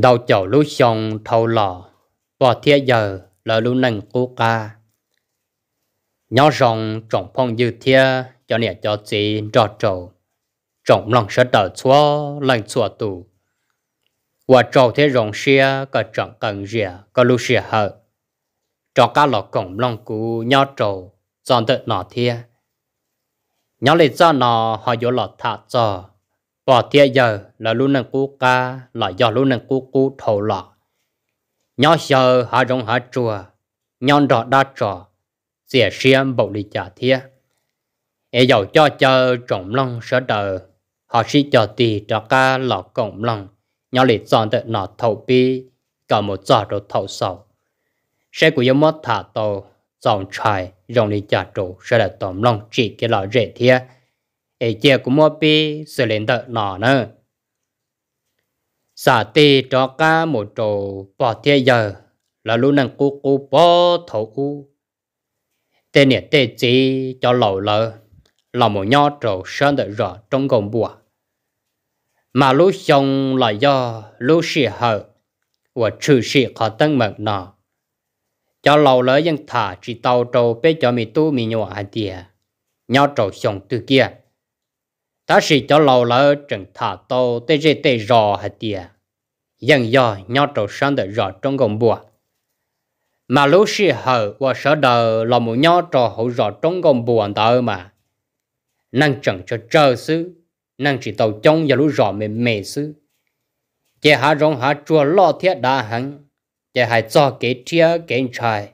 đầu chầu lũ sông thâu lò bỏ thiệt giờ là lũ nâng cố ca nhỏ rồng trọng phong dư thiệt cho nè cho chị rõ trầu trọng lòng sợ đỡ chúa lành chúa tù và trầu thế rồng xia cả trọng cần rìa cả lũ xia hở trọng cá lọ cổng lòng cú nhỏ trầu dọn tự nọ thiệt nhỏ lệ cho nó họ vô lọ thả cho bỏ tia giờ là luôn năng cú ca là do luôn năng cú cú thầu lọ nhỏ giờ hạ rong hạ chùa nhon đỏ đa trò xỉa xiêm bầu đi trả thia e dầu cho chờ trộm lòng sợ đờ họ sĩ cho tì cho ca lọ cộng lòng nhỏ lì chọn tự nọ thầu bi cả một giò đồ thầu sầu xe của yếu mất thả tàu dòng trài rồng đi trả trụ sẽ là tổm lòng chỉ cái lọ rẻ thia ai chia cũng mua bì xử lên đợi nọ nữa sa tê cho cá một trầu bỏ thiệt giờ là luôn năng cú cú bỏ thầu u tê nè tê chỉ cho lẩu lợ là một nho trầu sơn đợi rõ trong công bùa mà lúc xong là do lúc xì hở và trừ xì khó tân mật nọ cho lẩu lỡ dân thả chỉ tàu trâu bê cho mì tu mì nhỏ hạt tìa nho trầu xong từ kia ta chỉ cho lâu lỡ chẳng thả tô tê dê tê rò hả tìa. Dân dò nhau trầu sáng được rò trong gồng bùa. Mà lúc xì hờ và sở đờ là một nhau trò hậu rò trong gồng bùa tờ mà. Năng chẳng cho trơ xứ, năng chỉ tàu trông và lúc rò mềm mề, mề xứ. Chè hạ rong hạ chua lo thiết đa hẳn, chè hạ cho kế thiết kế trai.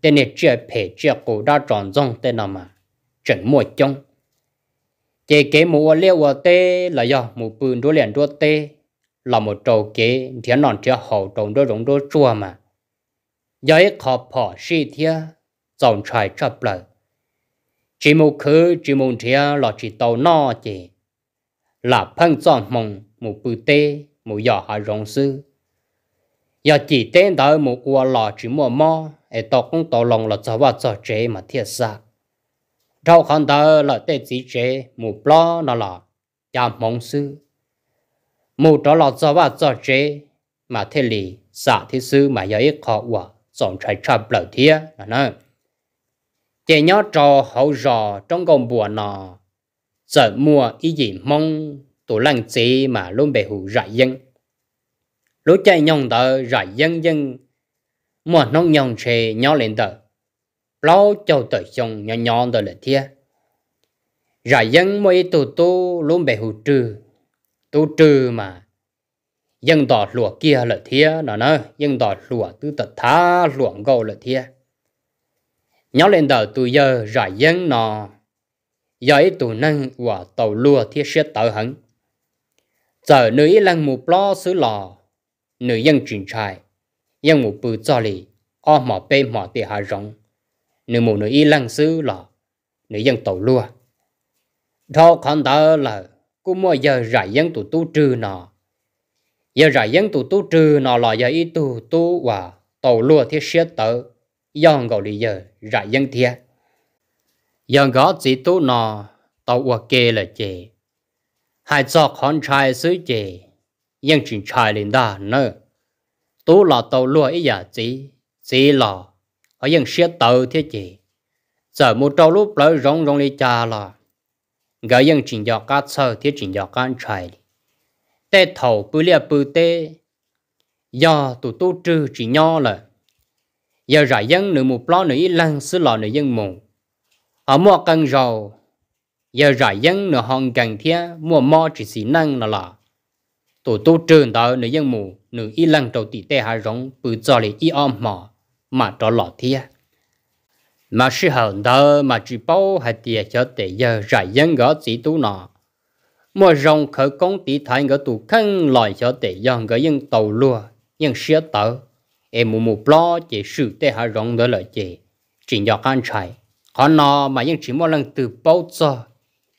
Tên này chia phải chia cổ đa tròn rong tên nào mà, chẳng mua trông chế kế mù liêu ở tê là do mù bùn đua liền đua tê là một trâu kế thiên non chia hậu trồng đua rồng đua chua mà giấy khó bỏ si thia dòng trải chập lờ chỉ một khứ chỉ một thia là chỉ tàu no chế là phân dòng mộng mù bù tê mù giỏ hạ rồng sư giờ chỉ tên đó mù ua lò chỉ mùa mò ai tàu cũng tàu lòng là cho vào cho chế mà thiệt sạc rau con tờ là tê chỉ chế mù bó nó là cha mong sư mù đó là do và do chế mà thế lì xả thế sư mà giờ ít khó quả dòng trái trà lở thia là nó chế nhớ trò hậu rò trong công bùa nọ giờ mùa ý gì mong tủ lăng chế mà luôn bề hủ rải dân lúc chạy nhông tờ rải dân dân mua nông nhông chế nhớ lên tờ lâu châu tới sông nhỏ nhỏ đó là thiê rải dân mỗi tù tu luôn bề hụ trừ tu trừ mà dân tỏ lụa kia là thiê nó nó dân tỏ lụa tư tật thá lụa gầu là thiê nhớ lên đầu tù giờ rải dân nó giấy tù năng và tàu lụa thiê sẽ tở hẳn giờ nữ lăng mù lo xứ lò nữ dân truyền trai dân mù bự cho lì o mỏ bê mỏ tì hà rộng nếu một nữ y lăng sư là nữ dân tổ lua thọ con đó là cũng mỗi giờ rải dân tụ tu trừ nọ giờ rải dân tụ tu trừ nọ là giờ ý tụ tu và tổ lua thiết xét tớ do ngầu đi giờ rải dân thiệt giờ gõ chỉ tu nọ tàu ua kê là chè hai cho con trai sứ chè dân chuyện trai lên đà nữa tu là tàu lua ý giờ chỉ chỉ là họ dân xe tàu thế chị giờ một trâu lúc lấy rong rong đi cha là gái dân chỉnh dọc cá sơ thế chỉnh dọc cá chạy tê thầu bự lia bự tê do tụ tu trừ chỉ nho là giờ rải dân nửa một lo nửa lăng xứ lò nửa dân mù họ mua cần dầu giờ rải dân nửa hòn gần thia mua mò chỉ xí năng là là tụ tu trừ đó nửa dân mù nửa y lăng trâu tỷ tê hai rong bự cho lì y om mò mà cho lọ thia mà sư hận đó mà chỉ bao hạt tiền cho tệ giờ giải dân gõ chỉ tú nọ mà rồng khởi công tí thái gõ tụ khăn lại cho tệ giờ gõ dân tàu lúa, nhưng xía tờ em mù mù lo chỉ sự tệ hạ rồng đó lợi chỉ chỉ nhọc ăn chạy họ nọ mà nhưng chỉ một lần từ bao giờ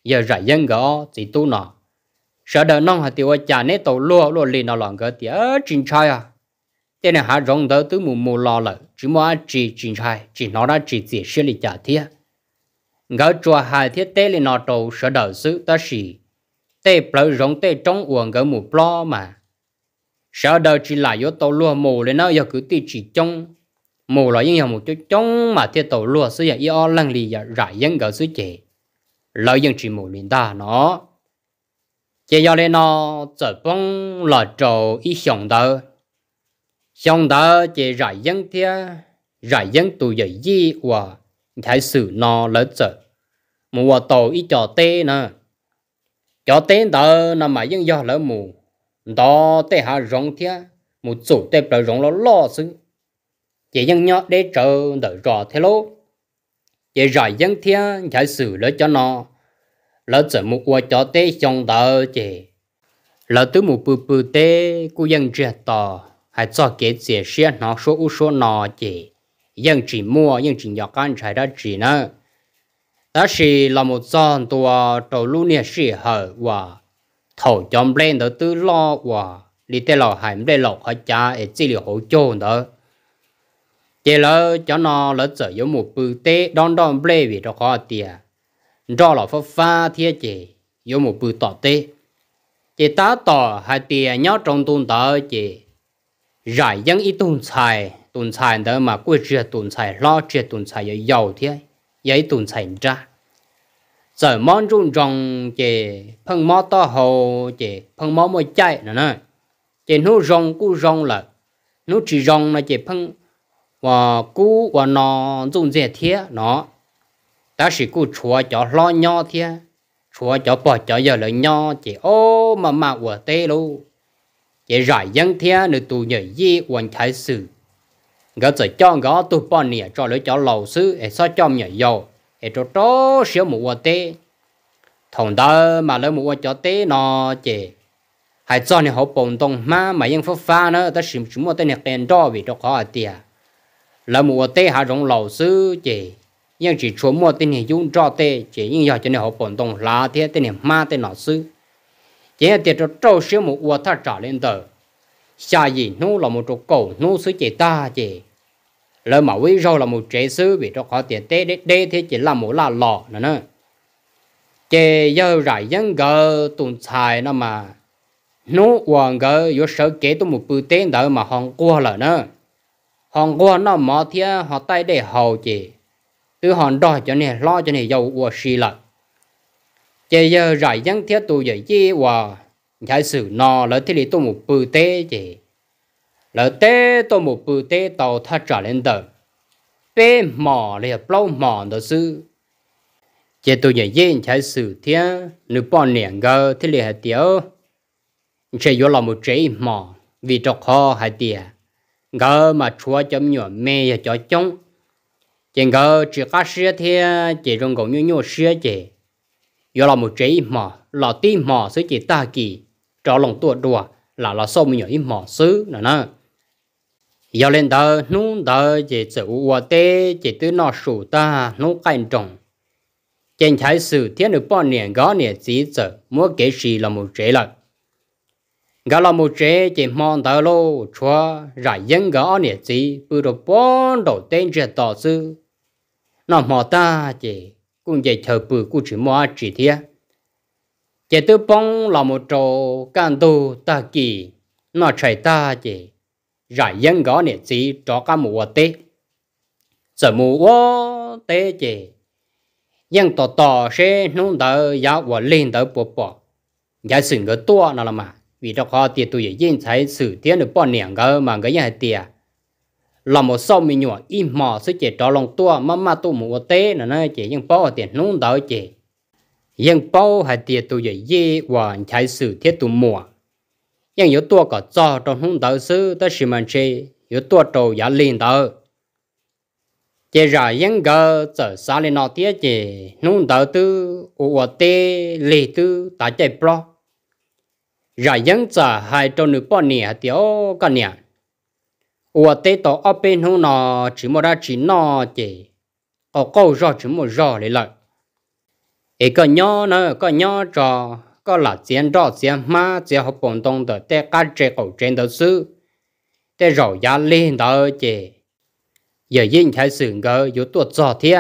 giờ giải dân gõ chỉ tú nọ sợ đời nông hạt tiền cha nét tàu lúa lùa liền nọ lòng gõ tiền chính trai à thế này hạ rong đỡ tứ mù mù lo lợ chỉ mua chỉ chỉ trai chỉ nó đã chỉ dễ xử lý giả thiết ngỡ chùa hai thiết tế lên nó trầu sở đỡ xứ ta xì tê bờ rong tê trong uổng ngỡ mù plo mà sở đỡ chỉ lại yếu tàu lúa mù lên nó giờ cứ tì chỉ trong mù là những hàng một chút trong mà thiết tàu lúa xứ giờ yếu lăng lì giờ rải dân ngỡ xứ chế lợi dân chỉ mù liền ta nó chế giờ lên nó trở bông là trầu ít sống đỡ xong đó chỉ rải dân thia rải dân tù dậy gì và thái sử nó lớn sợ mùa tổ ý cho tê nè cho tê đó là mà dân do lỡ mù đó tê hạ rong thia mù chủ tê bờ rong lo lo xứ chỉ dân nhớ để chờ đợi rõ thế lô chỉ rải dân thia thái sử lỡ cho nó lỡ sợ mù qua cho tê xong đó chỉ lỡ tứ mù bự bự tê cô dân trẻ tò 还做给这些拿说无说拿的，用纸墨用纸要干柴的纸呢。但是那么长多走路的时候哇，头将变得都老哇，你得老还没老和家也治疗好久呢。这了叫那了只有木不得，当当不为的话的，照了发发天的，有木不到的，这打到还的要中东到的。giải dân ít tồn tại tồn tại đó mà quê chưa tồn tại lo chưa tồn tại giờ giàu thế giấy tồn tại ra giờ món run rong chè phân mó to hồ chè phân mó mới chạy nữa nè chè nó rong cú rong là nó chỉ rong là chè phân và cú và nó dùng dễ thế nó ta chỉ cú chúa cho lo nhau thế chúa cho bỏ cho giờ là nhau chè ô mà mà của tê luôn chỉ rải dân thế nữ tù nhảy gì quan thái sư, gỡ chỉ cho gỡ tụ bọn nè cho lỡ cho lầu sư để sao cho nhảy dầu để cho đó xíu một quả tê thằng đó mà lỡ một quả cho tê nó chỉ hay cho nên họ bồn tông mà mà yên pháp pha nữa ta xịm chúng một tên nhạc đèn đó vì cho khó à tìa lỡ một quả tê hạ rộng lầu sư chỉ nhưng chỉ chúa một tên nhạc dung cho tê chỉ nhưng giờ cho nên họ bồn tông lá thế tên nhạc mà tên nọ sư chế tiệt cho trâu xíu một ua thắt trả lên tờ xa gì nô là một chỗ cổ nô sứ chế ta chế lỡ mà quý rau là một chế sứ bị cho khó tiền tế đế đế thế chỉ là một là lò nữa nè chế giờ rải dân gờ tồn tại nó mà nô hoàng gờ yếu sở kế tu một bự tên đỡ mà hòn qua là nè hòn qua nó mò thia họ tay để hầu chế từ hòn đòi cho nên lo cho nên giàu ua xì lại chị giờ rải dân theo tu giờ gì và giải sử nọ lỡ thế thì tôi một bự tê chị lỡ tê tôi một bự tê tàu thắt trả lên tờ bê mỏ lìa bao mỏ đó sư chế tôi giờ gì giải sử thế nữ bọn niệm gờ thế là tiểu chế vô làm một chế mỏ vì trọc ho hay tiệt gờ mà chúa chấm nhỏ mê cho chống chị gờ chỉ cá sữa thế chế rong gấu nhu nhu sữa chị do là một chế mỏ là tí mỏ sứ chỉ ta kỳ cho lòng tua đùa là là sâu mình nhỏ mỏ sứ nữa nè do lên đó nú đó chỉ sự ua tê chỉ tứ nọ sủ ta nú cạnh trồng trên trái sự thiên được bao niệm gõ niệm chỉ sợ mua kế gì là một chế lợi gã là một chế chỉ mong tới lô chúa rải dân gõ niệm chỉ bự đồ bốn đầu tên chuyện tỏ sư nó mò ta chỉ cũng chỉ thờ bự cũng chỉ mua chỉ thế chỉ tôi bông là một chỗ, can tu ta kỳ nó chạy ta chỉ giải dân gõ nè chỉ cho cả mùa tết giờ mùa tết chỉ dân tò tò sẽ nung đỡ giáo và lên đỡ bộ bỏ giá sự người tua nó là mà vì đó họ tiền tôi dân thấy sự tiền được bao nhiêu cơ mà người nhà tiền là một số mình nhỏ im mò sẽ chỉ trò lòng tua mà mà tu một tế là nó chỉ những bao tiền nung đỡ chỉ nhưng bao hay tiền tu dạy dễ và chạy sự thiết tu mùa nhưng yếu tua có cho trong nung đỡ sư ta sự mình chỉ yếu tua trầu giả liền đỡ chỉ ra những gờ trở xa lên nó tiếc chỉ nung đỡ tư ủa tế lì tư ta chạy pro ra những giờ hai trong nửa bao nè tiểu cái nè ủa tổ bên là 我得到二边后呢，只么的只那的，我搞绕只么绕来了。一个鸟呢，个鸟着，个老尖着尖马，最后蹦动的，带个这个真的是，带绕牙 lên đó chứ. Giờ yên thấy sự ngờ, yếu tố rõ thế.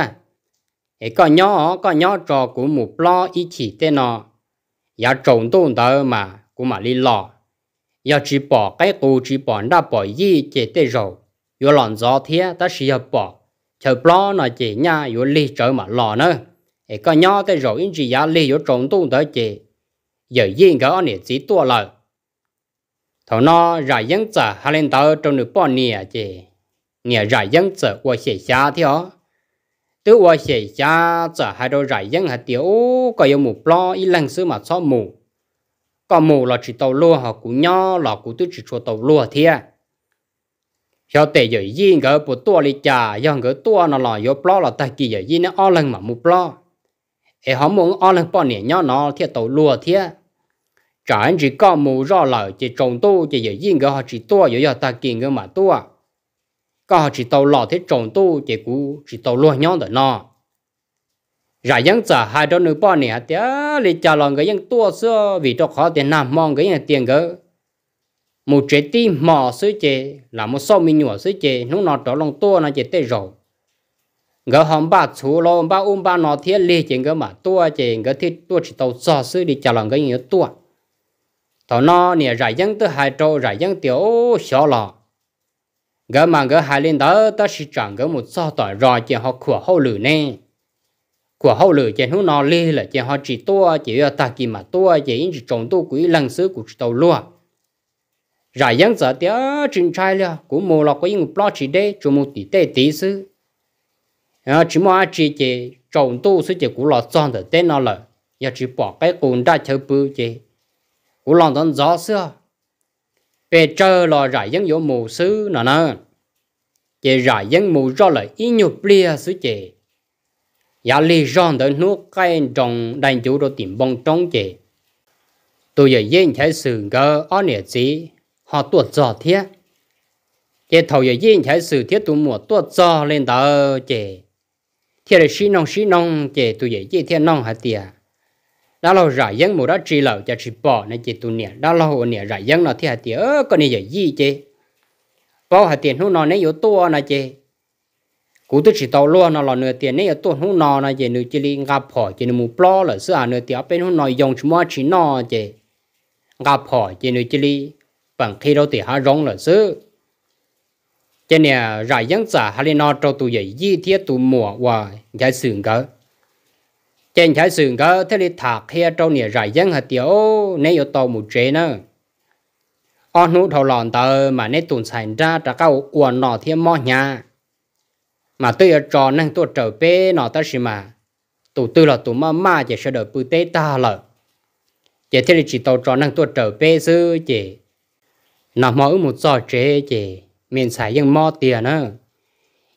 Ý có nhỏ, có nhỏ trò của một lo ý chỉ thế nọ. Giá trộn tôn đó mà, của mà lý lọ. 要只 bỏ cái cụ chỉ bỏ đã bỏ gì chỉ tê rồi yo lòn gió thế ta chỉ bỏ chờ lo nó chỉ nha yo li trở mà lò nữa ấy có nhau rồi chỉ ya li yo trồng tu tới giờ yên cái anh chỉ tua lời thầu nó rải dân chợ hai lên tàu trong nước bỏ nè chỉ nè rải dân chợ qua xẻ xa thế ó tứ qua xẻ xa chợ hai đôi rải dân hạt tiểu có yêu lo ít lần xứ mà xóa mù có mù là chỉ tàu lúa họ cũng nhỏ là cũng tôi chỉ cho tàu lúa thế hiểu tệ giờ gì ngỡ bộ tua đi chả do ngỡ tua nó là do plo là ta kỳ giờ gì nó o lần mà mu plo e họ muốn ăn lần bỏ nè nhỏ nó thế tàu lúa thế chả anh chỉ có mù rõ là chỉ trồng tu chỉ giờ gì ngỡ họ chỉ tua giờ giờ ta kỳ ngỡ mà tua có họ chỉ tàu lúa thế trồng tu chỉ cũng chỉ tàu lúa nhỏ rồi nó ra những giờ hai đôi nữ bọn này tía lì cha lòng cái những tua xưa vì cho khó tiền nam mong cái những tiền gỡ một trái tim mỏ sứ chế là một số mi nhỏ sứ chế lúc nào trở lòng tua nó chế tê rồi gỡ hòm ba chú lo ba um ba nó thiết lì chế gỡ mà tua chế gỡ thiết tua chỉ tàu sợ sứ đi cha lòng cái những tua thọ nó nè ra những thứ hai trâu ra những tiểu xó lò gỡ mà gỡ hai lên đó ta sẽ chẳng gỡ một số tỏi rồi chế học khủa hậu lử nè của hậu lửa trên hữu nó lê là trên họ chỉ to chỉ ở ta kỳ mà to ờ, chỉ chỉ trồng to quỹ lần xứ của tàu lúa rải dân giờ tía trình trai là của mồ lọ có những plot chỉ đây cho một tỷ tệ tí xứ chỉ mà chỉ chỉ trồng to xứ chỉ của lọ trang để tên nó là giờ chỉ bỏ cái cồn đã chơi bự chỉ của lòng đón gió xưa về chờ lò rải dân vô mù xứ nó nè chỉ rải dân mù do là ít nhục bia xứ chỉ giá lì rong tới nước cái trong đánh chủ đồ tìm bông trong chế tôi giờ yên thấy sự gỡ ở nhà gì họ tuột giò thiết cái thầu giờ yên thấy sự thiết tụ mùa tuột giò lên đó chế thiết là xin nông xin nông chế tôi giờ yên thiết nông hả tiệt đã lâu rải dân mùa đó chỉ lẩu cho chỉ bỏ nên chế tụ nè đã lâu nè rải dân nó thiết hạt tiền ơ còn nè giờ gì chế bao hạt tiền nó nó nấy yếu to nè chế กูตชเอาล้วนเนื้อเตียนเนี่ยตัวหุ่นนอนเนื้นเจิลิงกับพ่อเจนมูปล้อเลยเสื้อเนื้อเตียเป็นหุ่นนอนยองชิมาชินอเจกับพ่อเจนเจิลิบางทีเราเตียหาร้องเลยเสื้อเจเนี่ยรายยังจะฮาริโนโตตุยยี่เทียตุหมัวว่าใช้สื่อเก็เจนใช้สื่อเก็เทลิถากเฮียเาเนี่ยรายยังหัดเตียวในอยู่ตัวมูเจนะอ๋อหนูทอลอนเตอร์มาในตุนสายด้าจะเข้าอวนนอเทียมมอหยา mà tôi ở trò năng tôi trở bé nó ta xí mà tụ tư là tụ mà mà chỉ sẽ đợi bự tế ta lợ chỉ thế chỉ tàu trò năng tôi trở bé dư chỉ nó mỗi một giờ chế chỉ miền xài nhưng mò tiền nữa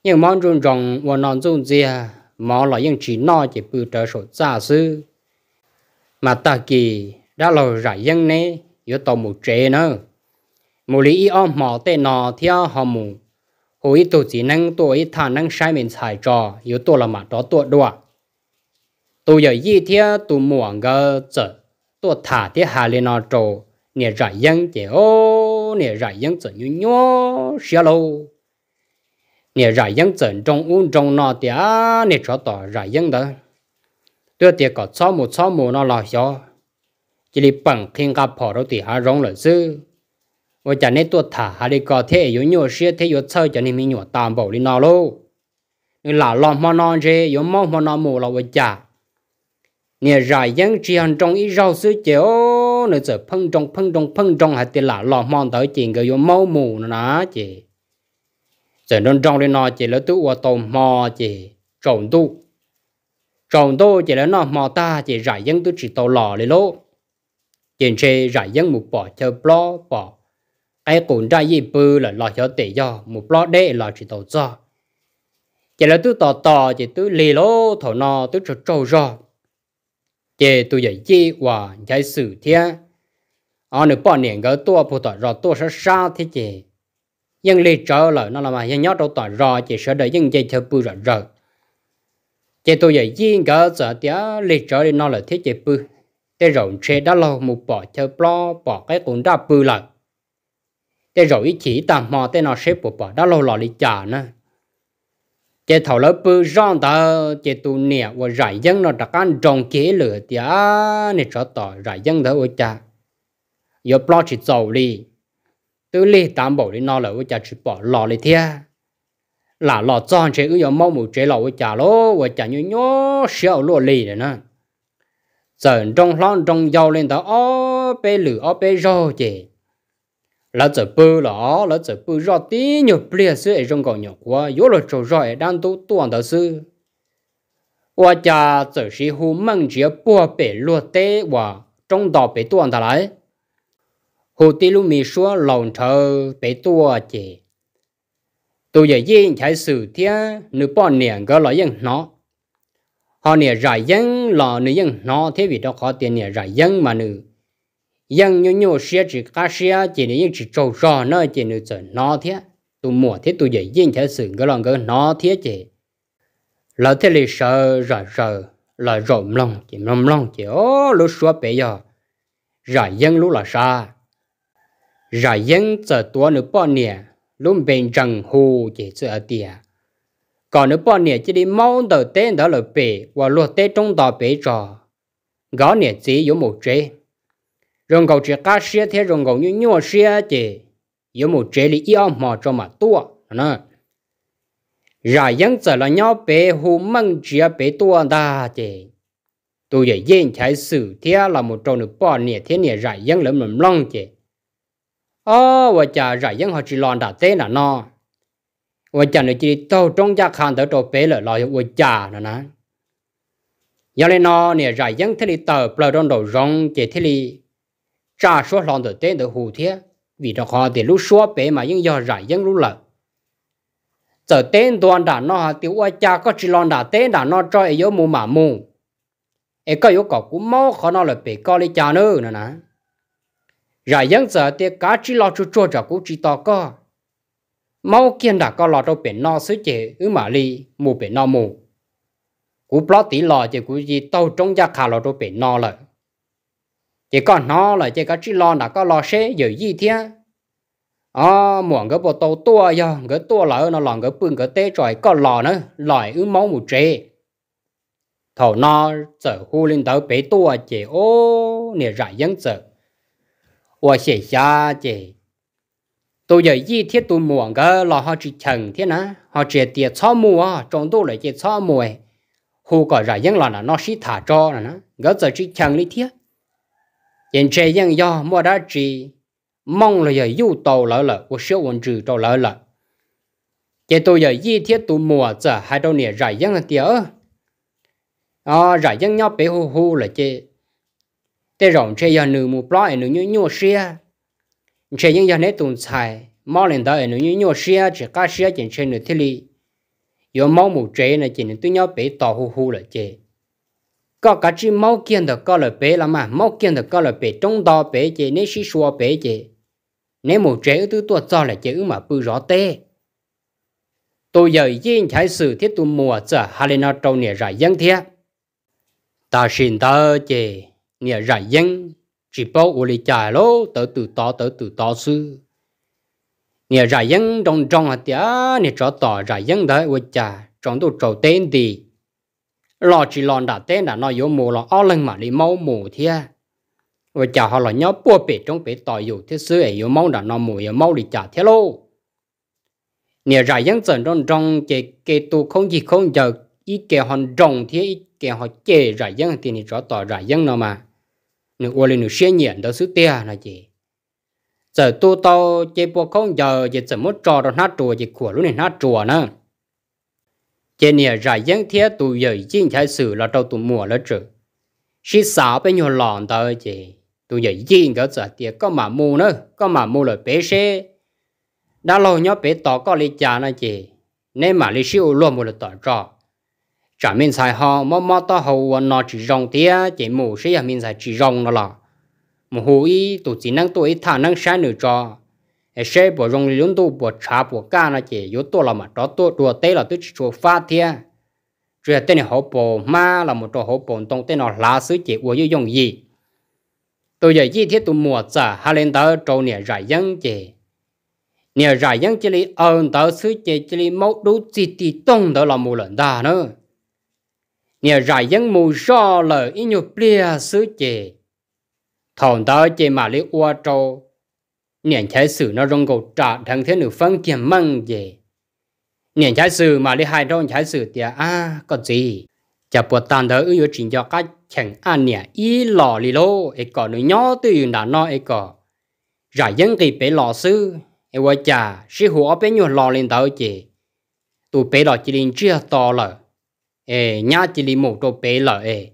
nhưng món rung rong và non rung dìa mò là nhưng chỉ no chỉ bự trở số giả sư mà ta kỳ đã lầu rải dân nè yếu tàu một chế nữa một lý y om mò tên nọ theo họ mùng ô ý tổ chỉ năng tổ ý thả năng sai mình xài trò yếu tổ là mà đó tổ đùa tổ giờ y thế tổ mua ngờ chở tổ thả thế hà lên nó trồ nè rải dân chế ô nè rải dân chở như nhó xia lâu nè rải dân chở trong uống trong nọ tía nè cho tỏ rải dân đó tôi tiệt có cho một cho một nó là cho chỉ là bằng kinh cả bỏ đâu thì hà rong là sư 我讲你多塔还得搞铁有鸟些铁有草叫你们鸟担保的那喽，你老浪么那些有毛么那么了我讲，你热烟只很重一绕水酒，你这碰中碰中碰中还得老浪么到钱个有毛毛那姐，这种种的那姐了都我都么姐重度，重度姐了那么大姐热烟都知道老的喽，现在热烟木 bỏ 就 bỏ bỏ。ai cũng ra gì bự là lo cho tệ do một lo đệ là chỉ tàu do chỉ là tôi tò tò chỉ tôi lì lô thầu nọ tôi trâu trâu do chỉ tôi dạy chi và dạy sự thiên, ở nơi bọn niệm cái tua phụ tỏ rõ tua sẽ xa thế chỉ nhưng lì trở lại nó là mà nhưng nhớ đâu tỏ rõ chỉ sợ đợi nhưng dạy theo bự rõ rồi, chỉ tôi dạy chi cái giờ thế lì trở đi nó là thế chỉ bự thế rộng chế đã lâu một bỏ theo lo bỏ cái cũng đã bự lại cái rồi chỉ tạm mò thế nó xếp bộ bỏ đã lâu lò đi trả nữa cái thầu lớp bự rong ta cái tu nè và rải dân nó đặt ăn trồng kế lửa tía nè cho tỏ rải dân đó ôi cha giờ lo chỉ giàu đi tư li tạm bộ đi nó là ôi cha chỉ bỏ lò đi thia là lò tròn chế ư giờ mau một chế lò ôi cha lô ôi cha nhớ nhớ xéo lô lì đấy nè giờ trong lon trong dầu lên ta ó bê lửa ó bê rô chế là giờ bơ là là giờ bơ rõ tí nhiều bia sư ở trong gòn nhỏ quá yếu là trâu rõ ở đang tu tuần đó sư và cha giờ sĩ hú mang chỉ bùa bể lúa tê và trong đó bể tuần đó lại hồ tí lúc mì xua lòng thơ bể tua chỉ tôi giờ yên chạy sự thia nữ bọn nè gỡ lại yên nó họ nè giải dân là nữ yên nó thế vì đó khó tiền nè giải dân mà nữ yang nhu nhu xia chỉ cá xia chỉ là những chỉ trâu rò nơi chỉ là chỉ nó thế tụ mùa thế tụ dậy yên thế sự cái lòng cái nó thế chỉ lỡ thế là sợ rồi sợ là rộm lòng chỉ lòng lòng chỉ ô lúc xua bể giờ rồi dân lúc là sa, rồi dân giờ tua nửa bao nè lúc bên rằng hồ chỉ sợ tiệt còn nửa bao nè chỉ đi mau đầu tên đó là bé và lúc tết trong đó bể trò gõ nè chỉ có một chế rồng cầu chỉ cá xe thế rồng cầu như nhua xe chỉ yếu một chế lý yêu mà cho mà tua nè ra những giờ là nhau bé hồ măng chia bé tua đa chỉ tôi giờ yên trái sự thế là một trong nửa bò nè thế nè ra những lắm lắm long chỉ ô và chả ra những họ chỉ lon đã thế là nó và chả nữa chỉ tàu trong gia khan tới trâu bé là lo và chả nữa nè giờ này nó nè ra những thế li tờ bờ đông đầu rong chỉ thế li ra số lòng từ tên từ hù thế vì đó họ thì lúc số bé mà những giờ rải những lúc lợ giờ tên đoàn đã nó tiêu ai cha có chỉ lòng đã tên đã nó cho yếu mù mà mù ấy có yếu cọc cũng mau khó nó là bé có lấy cha nữa nữa nè rải những giờ thì cá chỉ lo chú cho cho cũng chỉ to co mau kiên đã có lo đâu bé nó xứ chế ứ mà li mù bé nó mù cú bỏ tí lo chứ cú gì tao trong gia khả lo đâu bé nó lợi chỉ có nó là chỉ có chỉ lo là có lo xe giờ gì thế à muộn cái bộ tàu tua giờ cái tua lỡ nó lòng cái bưng cái tê trời có lò nữa lòi ứ máu một trề thầu nó chở khu lên tới bể tua chỉ ô nè rải dân chở 我写下这，都有一天都忙个，然后去成天呢，họ chỉ chỉ tiệt 草 mù à, trong đó lại chỉ 草 mù ấy, hồ cái rải dân là nó nó xí thả cho là nó, gỡ giờ chỉ chăng lý thiết hiện chế yang do mua đá chỉ mong là giờ yêu tàu lỡ lỡ của siêu quân trừ tàu lỡ lỡ chế tôi giờ y thiết tụ mùa giờ hai đầu nè giải yang tiệt à giải yang nhau bé hu hu là ờ, chế tê rộng chế giờ nửa mù plot nửa nhu nhu xia chế yang giờ nét tụng xài mau lên đó nửa nhu nhu xia chỉ cá xia chỉ chế nửa thiết li 有猫母贼呢，今年对鸟被打呼呼了，这。có cả chỉ máu kiện được có lời bé lắm mà máu kiện được có lời bé trong đó bé chị nếu xí xua bé chị nếu một trẻ tư tuột cho là chữ mà bự rõ tê tôi giờ yên trái sự thiết tu mùa giờ nó trâu nè rải dân thế ta xin ta chị nè rải dân chỉ bảo bao uli trả lô tớ từ to tớ từ to sư nè rải dân trong trong hạt tía nè cho tỏ rải dân đấy uli trả trong tôi trâu tên thì lò chỉ lòn đã tên đã nói yếu mù lò ao lần mà đi mâu mù thia và chả họ là nhóc bùa bể trong bể tỏi yếu thế xưa ấy yếu mâu đã nói mù yếu mau đi chả thế lô nè ra dân dân trong trong cái cái tu không gì không giờ ít cái hòn rồng thế ít cái họ chê ra dân thì nên rõ tỏi ra dân nào mà nè ô lên nè xe nhện đó xứ tia là gì giờ tu tao chế bùa không giờ giờ giờ mất trò đó nát trùa chỉ của lúc này nát trùa nữa chế nè ra những thứ tụ giờ chính thái sử là cho tụ mua là chứ, khi xả bây giờ lòn tờ chị tụ giờ chính cái giờ tiệt có mà mua nữa có mà mua là bé xe đã lâu nhớ bé tỏ có lý cha nữa chị nên mà lý siêu luôn một là tỏ trò trả mình xài họ mà mò to hầu nó chỉ rong tía chị mua sẽ là mình xài chỉ rong nó là một hồi tụ chỉ năng tụ ít thả năng sai nữa cho sẽ bỏ rong lún tu bỏ trà bỏ cá nó chỉ yếu tố là mà đó tu đùa tê là tức chùa phát thia rồi tên này họ bỏ ma là một chỗ họ bỏ tông tên nó lá sứ chỉ uống yếu dùng gì tôi giờ chi thiết tu mua trả hai lần tới trâu nè giải dân chỉ nè giải dân chỉ là ơn tới sứ chỉ chỉ là mẫu đủ chỉ tì tông đó là một lần đa nữa nè giải dân mù do lời ít nhiều bia sứ chỉ thằng tới chỉ mà lấy uống trâu niệm trái sử nó rong cầu trả thằng thế nữ phân kiềm măng về niệm trái sử mà đi hai rong trái sử thì à có gì chả buộc tàn đỡ ưu trình cho các chẳng ăn nè ý lò lì lô ấy có nữ nhỏ từ yên đã nói ấy có giải dân kỳ bế lò sư ấy qua chả sĩ hùa bế nhu lò lên tàu chị tụ bế lò chỉ lên chia to lợ ấy nhá chỉ lên một trâu bế lợ ấy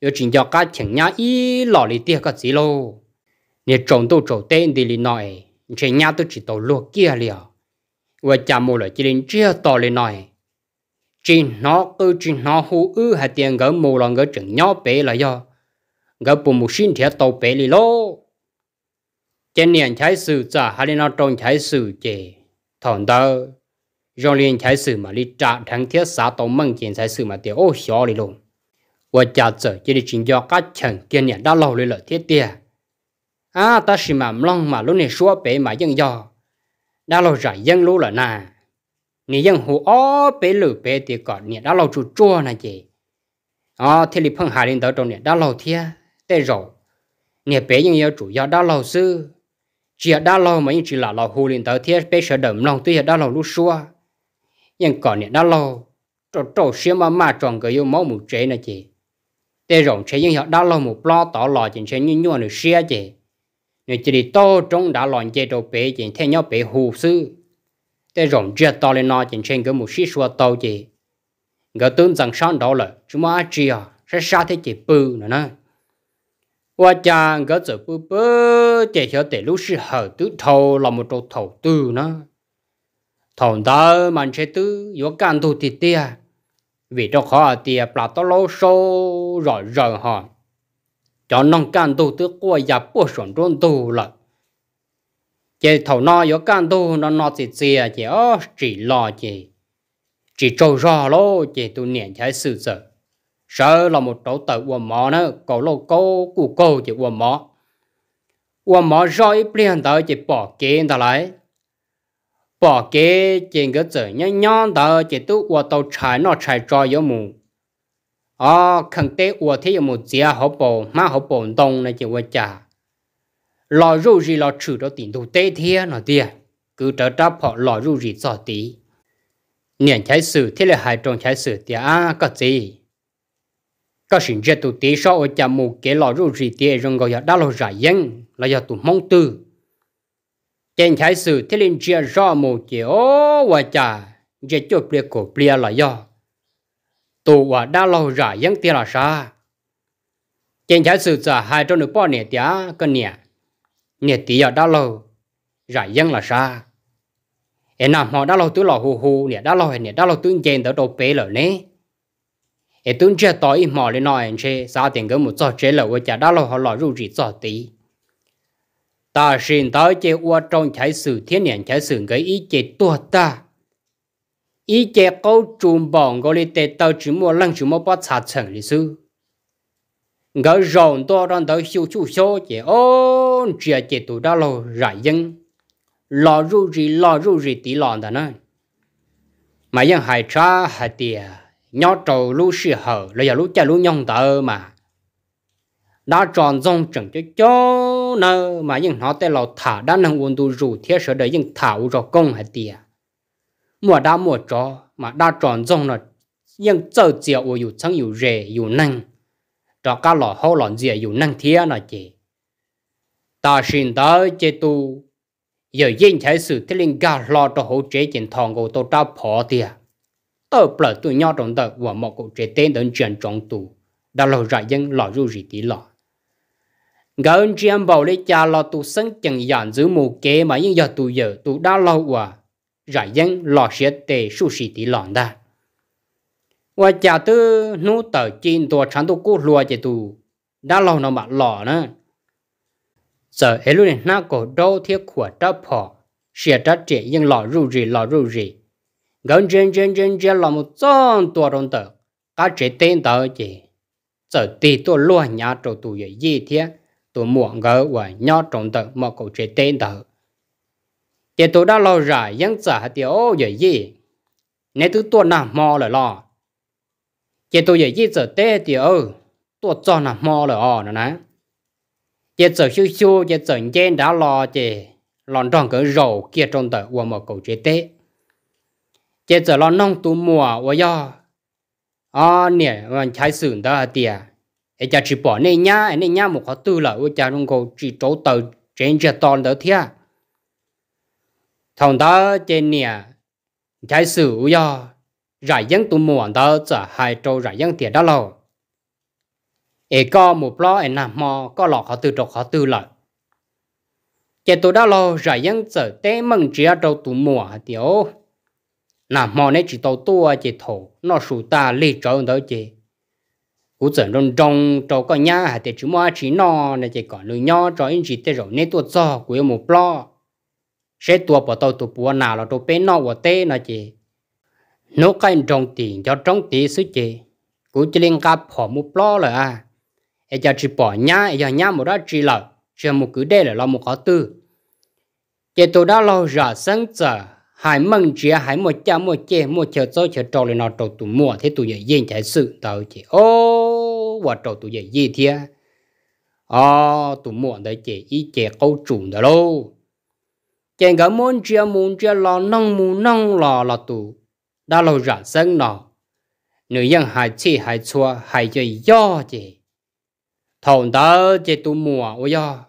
ưu trình cho các chẳng nhá ý lò lì tiếc có gì lô 你种都种点的里来，人家都知道落 kia 了。我家母了，只能这道理来。chỉ nó cứ chỉ nó hú ư hạt tiền gỡ mù là gỡ chừng nhỏ bé là do gỡ bù mù xin thiệt tàu bé lì lô trên nền trái sự trả hà lên nó trong trái sự chè thằng đó rồi liền trái sự mà đi trả thằng thiết xã tàu măng tiền trái sự mà tiêu ô xó lì luôn và trả trở chỉ đi chính do các chàng tiền nhà đã lâu lì lợi thiết tiền à ta chỉ mà mong mà lúc này xóa bể mà dân dò đã lâu giải dân lũ là nà nị dân hồ ó bể lử bể thì còn nị đã lâu chú chua nà chị à thì lì phong hà lên tới trong nị đã lâu thia tê rồi nị bể dân yêu chủ do đã lâu sư chỉ đã lâu mà những chỉ là lâu hồ lên tới thia bể sợ đầm lòng tuy đã lâu lũ xóa nhưng còn nị đã lâu trâu trâu xem mà mà tròn cái yêu máu một chế nà chị tê rộng chế dân họ đã lâu một lo tỏ lò chỉ chế như nhuận được xia chị người chỉ đi to trong đã lòn chế độ bể chỉ theo nhau bể hù sư để rộng chia to lên nó chỉ trên cái một xí xua to chỉ ngỡ tướng rằng sáng đó là chúng chỉ à, sẽ xa thế chỉ bự nữa nè qua cha ngỡ giờ bự bự chỉ hiểu để lúc sư hở tứ thầu là một đồ thầu tư nữa thầu đó mà chế tư yếu can thu thì tia vì đó khó à tia bà to lô sô rồi rồi họ cho nông can tu tứ qua ya bố sổn trôn tu là chỉ thầu nó yếu can tu nó nó chỉ chỉ chỉ ó chỉ lo chỉ chỉ trâu ra lô chỉ tu niệm trái sự sợ sợ là một chỗ tự của mỏ nó, cổ lô cô cụ cô chỉ của mỏ của mỏ rồi liền tới chỉ bỏ kiến ta lại bỏ kế chỉ cái chữ nhăn nhăn đó chỉ tu của tàu trái nó trái cho yếu mù ờ khẩn tế ủa thế một dĩa hộp bộ má hộp bộ đông này chỉ quay trả lò rù gì lò trừ đó tiền đủ tế thế nó tiền cứ trở tráp họ lò rù gì giỏi tí niệm trái sử thế là hai trong trái sử thì à có gì có sinh ra tụ tế so ở chả một kế lò rù gì tiền rong gọi là đã lò giải yên là do tụ mong tư trên trái sử thế lên chia rõ một kế ô và chả giờ cho bia cổ bia là do tù à đã lâu rồi vẫn tiền là xa trên trái sự giả hai trong được bao nhiêu tiền con nhỉ nhỉ tí giờ đã lâu rồi vẫn là xa em nằm họ đã lâu tôi là hù hù nhỉ đã lâu nhỉ đã lâu tôi trên tới đầu bể rồi nè em tôi chưa tối mò lên nói anh chị sao tiền cái một trò chế là của cha đã lâu họ lò rủ gì trò tí ta xin tới chế qua trong trái sự thiên nhiên trái sự cái ý chế tua ta ý chế câu trùm bỏng gọi là tệ tàu chỉ mua lăng chỉ mua bắt xả chẳng lý sư ngỡ rộn to đoàn tới siêu chú số chế ôn chia chế tụ đã lâu rải dân lò ru gì lò ru gì tí lòn đó nè mà dân hải tra hải tìa nhỏ trầu lũ sư hở là giờ lũ cha lũ nhông tờ mà đã tròn rong chẳng cho cho nơ mà dân họ tới lò thả đã năng uốn tu rủ thiết sở đời dân thảo rồi công hải tìa mùa đa mùa cho mà đa tròn rong là nhưng chờ chiều của dù chẳng dù rề dù năng đó các lò hô lòn dìa dù năng thía là chị ta xin tới chế tu giờ yên thấy sự thế linh gà lo cho hỗ chế trên thòng của tôi đã bỏ tia tớ bở tụi nhau trong tờ và một cụ chế tên đến chuyện trong tù đã lâu ra dân lò ru gì tí lò gần chuyện bảo lấy cha lò tụ sân chẳng dàn giữ mù kế mà nhưng giờ tụ giờ tụ đã lâu quá à rải dân lò xe tề su xí tí lòn đà. Và chả tư nụ tờ chín tùa chẳng tù cú lùa chè tù, đã lò nó mà lò nữa. Giờ ế lưu này nà cổ đô thiết của trá phỏ, xe trá trẻ nhưng lò rù rì lò rù rì. Gần trên trên trên trên lò một chọn tùa rôn tờ, cá trẻ tên tờ chè. Giờ tì tùa lùa nhà trò tù dễ dì thiết, tùa muộn gỡ và nhỏ trộn tờ mà cổ trẻ tên tờ để tôi đã lo rải dân trả tiểu giờ gì nếu thứ tôi nằm mò lại lo để tôi giờ gì giờ tê tiểu tôi cho nằm mò lại o nữa nè để giờ siêu siêu để giờ trên đã lo chè lon tròn cái rầu kia trong tờ của một cầu chế tê chế giờ lo nông tu mùa qua do à nè mình trái sử đó tiề ấy cha chỉ bỏ nên nhá ấy nên nhá một khó tư là ôi cha trong cầu chỉ trấu tờ trên chợ to đó thiệt thằng ta trên nè trái sử do rải dân tụ muộn đó trả hai trâu rải dân tiền đó lâu ê có một lo ê nằm mò có lọ họ tư trọc họ tư lợi chế tụ đó lâu rải dân trở té mừng chỉ ở trâu tụ mùa tiểu nằm mò nấy chỉ tàu tua chỉ thổ nó sụt ta lì trâu đó chế cú chuẩn rong rong trâu có nhá hạt tiền chỉ mua chỉ no này chỉ còn lười nhau trâu in chỉ tế rồi nấy tuột do của một lo sẽ tua bỏ tàu tụ bùa nào là tàu bé nó của tê nó chị nó cái trong tiền cho trong tiền suy chị cũng chỉ liên cặp họ một lo rồi à ai giờ chỉ bỏ nhá ai giờ nhá một đó chỉ là chỉ một cứ đây là lo một khó tư chị tôi đã lo rõ sáng giờ hai mừng chị hai một cha một chê một chờ cho chờ trò lên nó trò tụ mua thế tụ dậy yên chạy sự tàu chị ô và trò tụ dậy gì thế ô, tụ mua đấy chị ý chị câu chủ đó luôn chẳng có muốn chia muốn chia lo nông mù nông lò lò tù đã lâu ra sân nọ nữ nhân hại chi hại chua hại chơi do chị thầu đó chị tu mùa ô do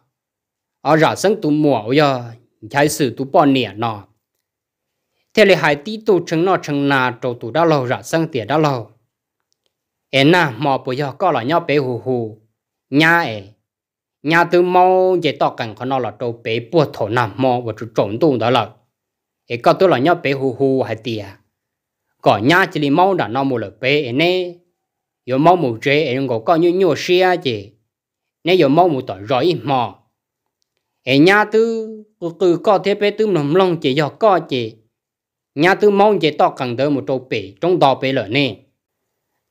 ở ra sân tu mùa ô do khai sự tu bỏ nẻ nọ thế là hai tí tu chừng nọ chừng nà trâu tu đã lâu ra sân tiệt đã lâu em na mò bùi do có là nhau bé hù hù nhà ấy nhà từ mau chỉ tao cần có nó là trâu bé bùa thổ nằm mò và chú trộn tu đó là ấy có tôi là nhau bé hù hù hay tiề à? có nhà chỉ li mau đã nó một là bé ấy nè giờ mau một chế em ngồi có như nhiều xe chỉ nè giờ mau một tỏi rồi mò ấy nhà từ từ có thế bé từ nằm lòng chỉ giờ có chỉ nhà từ mau chỉ tao cần tới một trâu bé trong đó bé lợn nè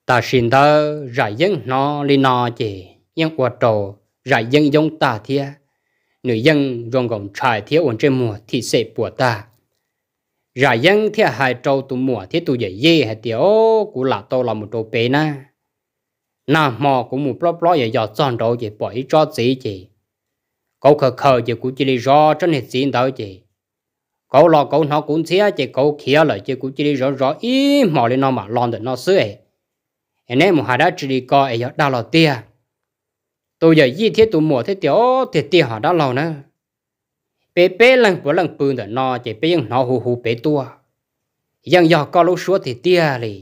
ta xin ta giải dân nó lên nó chỉ nhưng quạt trâu rải dân dông ta thia nữ dân rong gồng trải thia ổn trên mùa thì sẽ bùa ta rải dân thia hai trâu tu mùa thia tu dễ dê hay tiếu của là tô là một trâu bê na na mò của một plop plop dễ dọt tròn trâu dễ bỏ ít cho dễ chị cậu khờ khờ dậy của chị đi rõ trên hết xin tới chị cậu lo cậu nó cũng xía chị cậu kia lời chị cũng chỉ đi rõ rõ ý mò lên nó mà lon được nó xưa em nên một hai đã chỉ đi coi ấy đó là tia tôi giờ gì thế tôi mùa thế tiểu thì tiền họ đã lâu nữa bé bé lần bữa lần bự nữa nó chỉ bé nhưng bé ยัง nó hù hù bé tua, giờ có lúc xuống thì có lì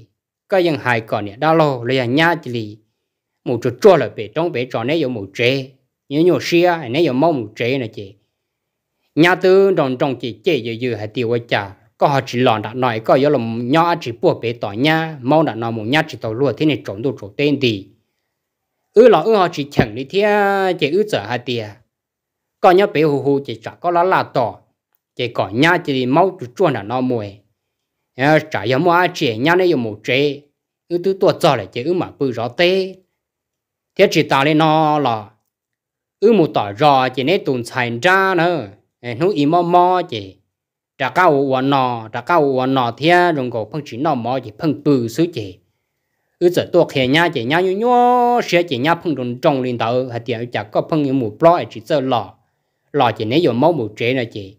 có ยัง hài còn nè đã lâu lấy nhà chỉ lì một chút chua là bé trong bé tròn này có một chế nhớ nhớ xia này có mau một chế này chị nhà tư trong trong chị chế giờ giờ hay tiêu cha có họ chỉ lòn đã nói có giờ là nhỏ chỉ buộc bé tỏ nhà mau đã nói một nhà chỉ tàu luôn thế này trộn đồ trộn tên thì ư lo ư họ chỉ chẳng đi thế chỉ ư sợ hai tia còn nhớ bé hù hù chỉ chả có lá là tỏ chỉ còn nhà chỉ mau chút chuồn là nó mùi ờ, chả có mua chỉ nhà này có một chế ư tư tuột cho lại chỉ ư mà bự rõ tê thế chỉ ta lên nó là ư một tỏ rõ chỉ nên tồn xài ra nữa ờ, nó im mò mò chỉ đã cao uổng nọ đã cao uổng nọ thế rồi còn phân chỉ nó mò chỉ phân bự xứ chỉ ư giờ tôi khen nhá chị nhá nhu nhu sẽ chị nhá phong đồng trong lên đầu hạt tiền chắc có phong những mù plo chỉ sợ lò lò chị nếu dùng máu mù chế là chị.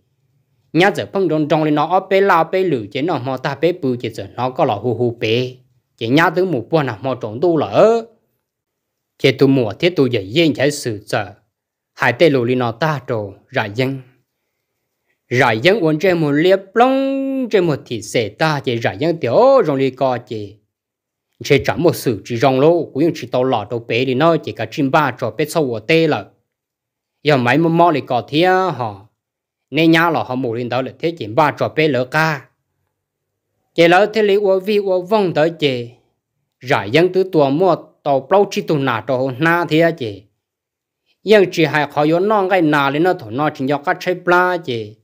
nhá giờ phong đồng trong lên nó ở bê lao bê lử chị nó mò ta bê bự chị giờ nó có lò hù hù bé, chị nhá thứ mù bò nào mò trộn đủ lỡ chỉ tu mùa thế tu dậy yên trái sự giờ hai tê lù lên nó ta trồ ra dân ra dân uống trên một liệp long trên một thịt xẻ ta chỉ ra dân tiểu rồi đi co chị chế trả một sự chỉ rong lô cũng chỉ tàu lọ tàu bé thì nói chỉ cả chim ba cho bé sâu ở tê là giờ mấy mò mò thì có thế họ nên nhá là họ mù lên đó là thế chim ba cho bé lỡ ca chế lỡ thế lý của vi của vong tới chế giải dân tứ tua mua tàu plau chi tù nà tàu na thế chế nhưng chỉ hay khó yếu non cái nà lên nó thổ nó chỉ do các chế pla chế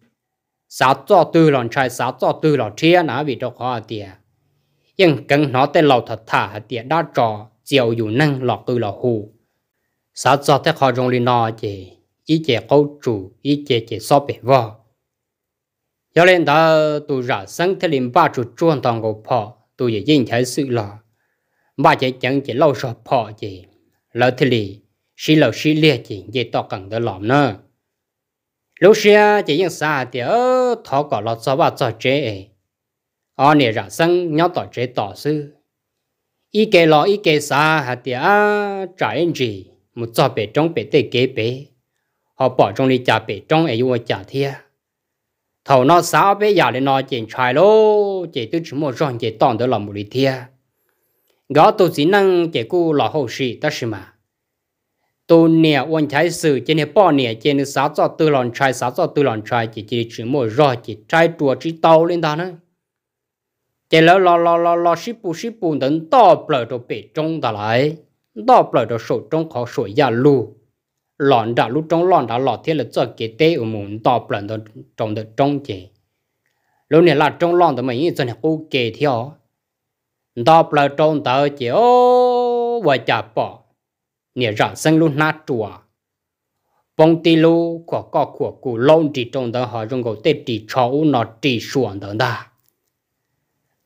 sao cho từ lòng trai sáu cho từ lòng thiên á vì đâu khó tiền nhưng cần nó tới lầu thật thả tiền đa trò chiều dù năng lọt từ lò hù xã cho thế khó rong lên nọ chỉ ý chế câu chủ ý chế chế so bể vò cho nên ta tụ ra sáng thế liền ba chủ chuông toàn gò phò tụ về yên thấy sự lò ba chế chẳng chỉ lâu sọ phò chỉ lỡ thế lì xí lỡ xí lia chỉ dễ to cần đỡ lỏm nữa lúc xưa chỉ những xa thì ở thọ cỏ lọt cho ba cho chế ở nè ra sân nhau tỏ chế tỏ sư ý kê lo ý kê xa hạt tía trái gì một cho bể trong bể tê kế bể họ bỏ trong đi chả bể trong ấy vua chả thia thầu nó sao bể giả để nó chèn trái lô chỉ tôi chỉ một rong chỉ tòn được là một đi thia gõ tôi chỉ năng chỉ cô là hậu sĩ đó xem mà tôi nè quan trái sự trên nè bỏ nè trên nè sao cho tôi lòng trái sao cho tôi lòng trái chỉ chỉ chỉ một rong chỉ trái chùa chỉ tàu lên đó nữa chỉ lo lo lo lo lo ship bu ship bu đến đo bờ đồ bị trong đã lại đo bờ đồ sổ trong khó sổ ya lu lọn đã lu trong lọn đã lọt thế là cho cái tế ở muốn đo bờ đồ trong được trong chỉ lúc này là trong lọn đó mình cho này cô kể theo đo bờ trong tờ chỉ ô vợ chả bỏ nè rạng sinh luôn nát chùa bông tì lu của có của cụ lông chỉ trong đó họ dùng gấu tê chỉ cháu nó chỉ xuống đó đó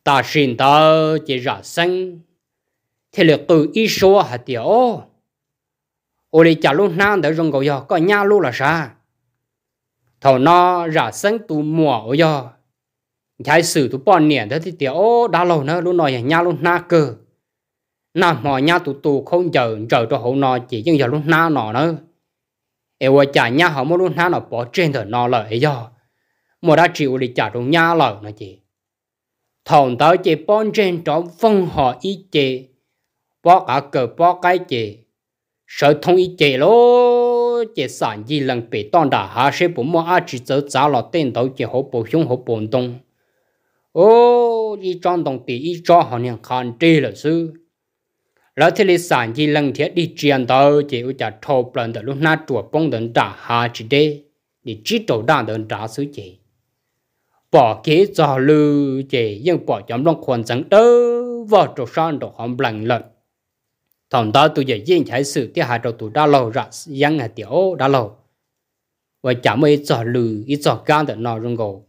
ta xin ta chỉ ra sinh thế là cứ ý số hạt tiểu ô lì chả lúc nào để rong gầu có nhà lúc là sa thầu nó ra sinh từ mùa ô yo trái sử tu bọn niệm thế thì tiểu đã lâu nữa lúc nói nhà lúc na cơ nam họ nhà tu tụ không chờ chờ cho hậu nó chỉ nhưng giờ lúc na nọ nữa eo chả nhà họ mỗi lúc na nó bỏ trên thở nó lợi do mùa đã chịu đi chả trong nhà lợi nó chỉ thằng tao chỉ bán trên trong phong họ y chế bỏ cả cờ bỏ cái chế sợ thông y chế lô chế sản gì lần bị toàn đã hạ sẽ bố mua ăn chỉ giờ giá là tên đầu chỉ hỗ bổ sung hỗ bổ đông ô y trang đồng tỷ y cho họ nhận khan trì là sư lỡ thế lý sản gì lần thiết đi chuyện đầu chỉ u chả thô bẩn tao lúc na chuột bông đần đã hạ chỉ để, để chỉ tổ đàn đần trả số chế bỏ kế cho lư chế yên bỏ chấm long khuôn chẳng đỡ vào chỗ san đồ hòm lạnh lợn thằng ta tụi giờ yên trái sự thì hai đầu tụi đã lâu ra giang hạt tiểu đã lâu và chả mấy cho lư ý cho gan để nó rung gầu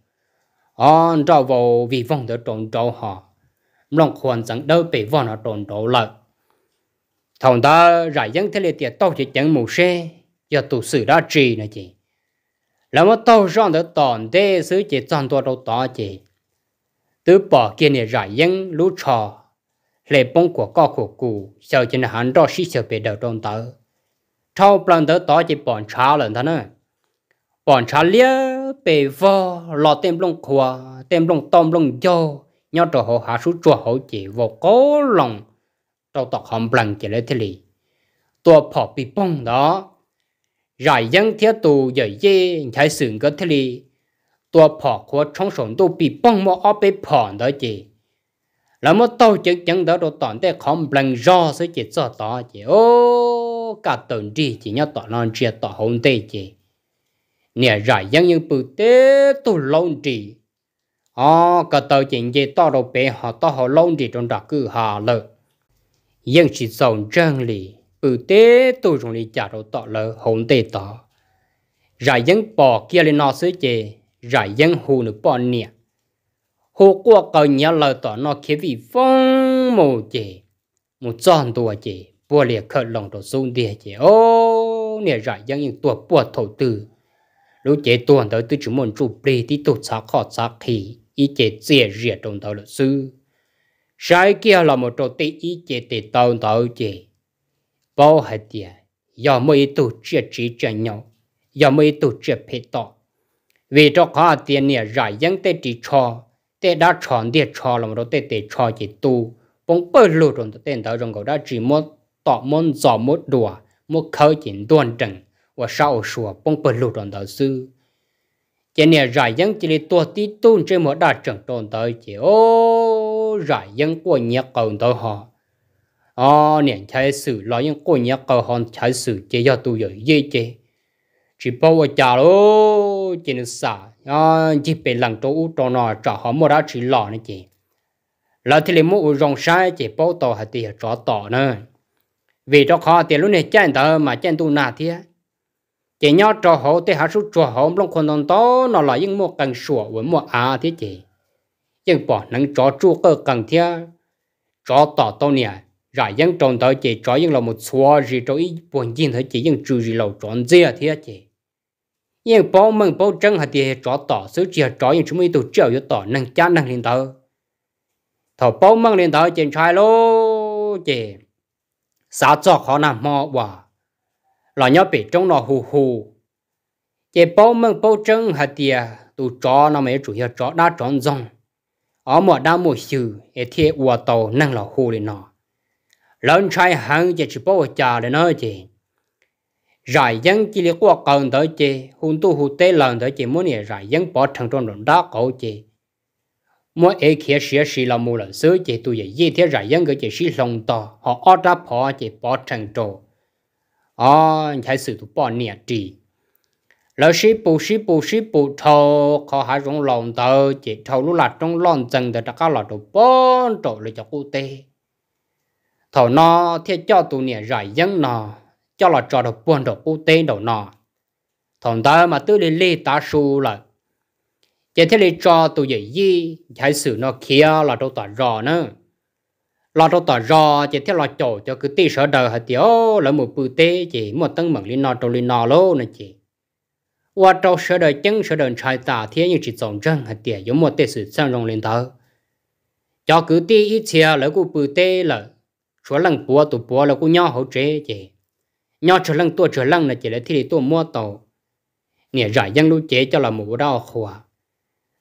ờ, on trao vô vi vong để trộn trâu họ long khuôn chẳng đỡ bị vong nó trộn trâu lợn thằng ta rải giang thế liệt tiệt tao chỉ chẳng mù xe giờ tụi sự đã trì nè chị แล้วมันโตร้อนเดือดตอนเด้ซื้อเจจอนตัวเราต่อเจตื้อปอเกียเนี่ยร่ายยังรู้ชอเลปงกัวก็ขวกูเสียวจินหันรอชิเสียวไปเดือดตอนเตอเท่าปลันเดือดต่อเจปอนช้าเลยท่านน่ะปอนช้าเลี้ยไปฟอหลอเต็มลงขวาเต็มลงต้มลงโย nhau trò hồ hạ số chùa hậu chỉ vô cố lòng trâu tọt hòm bằng chỉ lấy thế lì tua phò bị bông đó rải dân thiết tù dạy dê thái sừng có thế li tua phò của trong sổng đô bị bong mò ở bề phòn đó chị là một tàu chữ chẳng đó đồ tòn để không bằng do sẽ chỉ cho tỏ chị ô cả tuần đi chỉ nhớ tỏ non chia tỏ hôn tê chị nè rải dân những bự tế tu lâu chị ô, cả tàu chỉ dê to đồ bề họ to họ lâu chị trong đặc cứ hà lợ, dân chỉ sầu chân lì ở ừ, tế tôi dùng đi trả đồ tọ lỡ hồn tê tọ giải dân bỏ kia lên nó sứ chê giải dân hù nữ bỏ nè hồ qua cầu nhà lỡ tọ nó kia vì phong mồ chê một tròn tùa chê bùa liệt khờ lòng đồ xuống đìa chê ô nè giải dân những tùa bùa thổ tử lúc chế tuần tới tôi chỉ muốn chụp đi thì tôi xa khó xa khí ý chế dễ dễ trong tàu luật sư sai kia là một trò tí ý chế tệ tàu tàu chế bao hạt tiền giờ mới tổ chức chỉ trận nhau giờ mới tổ chức phê tọ vì cho khó tiền này ra dân tê chỉ cho tê đã chọn địa cho làm rồi tê tê cho chỉ tu bóng bơ lù rồi tê đó rồi cậu đã chỉ một tọ môn giò một đùa một khơi chỉ đoan trần và sau sủa bóng bơ lù rồi đó sư chỉ nè ra dân chỉ là tua tí tu trên một đa trận tồn tới chỉ ô ra dân của nhà cầu tới họ ờ sử lo những cô nhớ cầu hòn trái sử chế cho tu rồi dễ chế chỉ bảo vợ cha lô chỉ nên xả à chỉ bị lằng trâu u trâu nọ trả họ mua ra chỉ lọ nữa chị là thì lấy mua rong sai chỉ bảo tàu hạt tiền trả tàu nữa vì cho khó tiền lúc này chán tờ mà chán tu nà thế chỉ nhớ cho họ thì hạ số cho họ long con đồng to nó là những mua cần sủa với mua à thế chị nhưng bỏ nắng chó chua cơ cần thiết chó tỏ tao nè ra dân tròn tới chỉ cho dân là một xóa gì cho ý buồn gì thấy chỉ dân trừ gì lâu tròn gì à thế à chị nhưng bao mừng bao chân hạt thì cho tỏ số chỉ cho dân chúng mình tụ triệu cho tỏ năng cha năng lên tới thọ bao mừng lên tới chuyện trai lô chỉ xã cho khó nằm mò quả là nhớ bị trong nó hù hù chị bao mừng bao chân hạt thì à, tụ cho nó mấy chủ yếu cho đã tròn rong ở mọi đa mùa sự thì ua tàu năng là hù lên nó lớn sai hăng chỉ chỉ bảo cha để nói gì rải dân chỉ là qua cần tới chị hôn tu hụt tế lần tới chị muốn nhảy rải dân bỏ thằng trong đồng đá cổ chị mỗi ấy kia xía xí là mua lần xứ chị tôi vậy gì thế rải dân cái chị xí lòng to họ ở ra bỏ chỉ bỏ thằng trồ à thấy sự tụ bỏ nhảy chị lỡ xí bù xí bù xí bù thâu khó hai rong lòng tờ chị thâu lúc là trong lòng dần thì đã có lọt đồ bốn trộn lại cho cô tê thầu nó thiết cho tụ nè giải dân nó cho là trò được buồn được ưu tê đầu nó thằng ta mà tư lý lý ta su là chỉ thế lý cho tụ dễ gì hãy xử nó kia là đâu tỏa rò nữa là đâu tỏa rò, chỉ thế là chỗ cho cứ tê sở đời hả tiểu là một bự tê chỉ một tấn mừng lý nó trâu lý nó lô nè chỉ và trâu sở đời chân sở đời trai tả thế như chỉ tổng chân hả tiểu giống một tê sự sang rong lên thở cho cứ tê ít chia lấy của bự tê là chúa lăng bùa tụ bùa là cũng nhau hậu chế chị nhau chúa lăng tua chúa lăng là chỉ là thì tua mua tàu nè giải dân lũ chế cho là một đau khỏa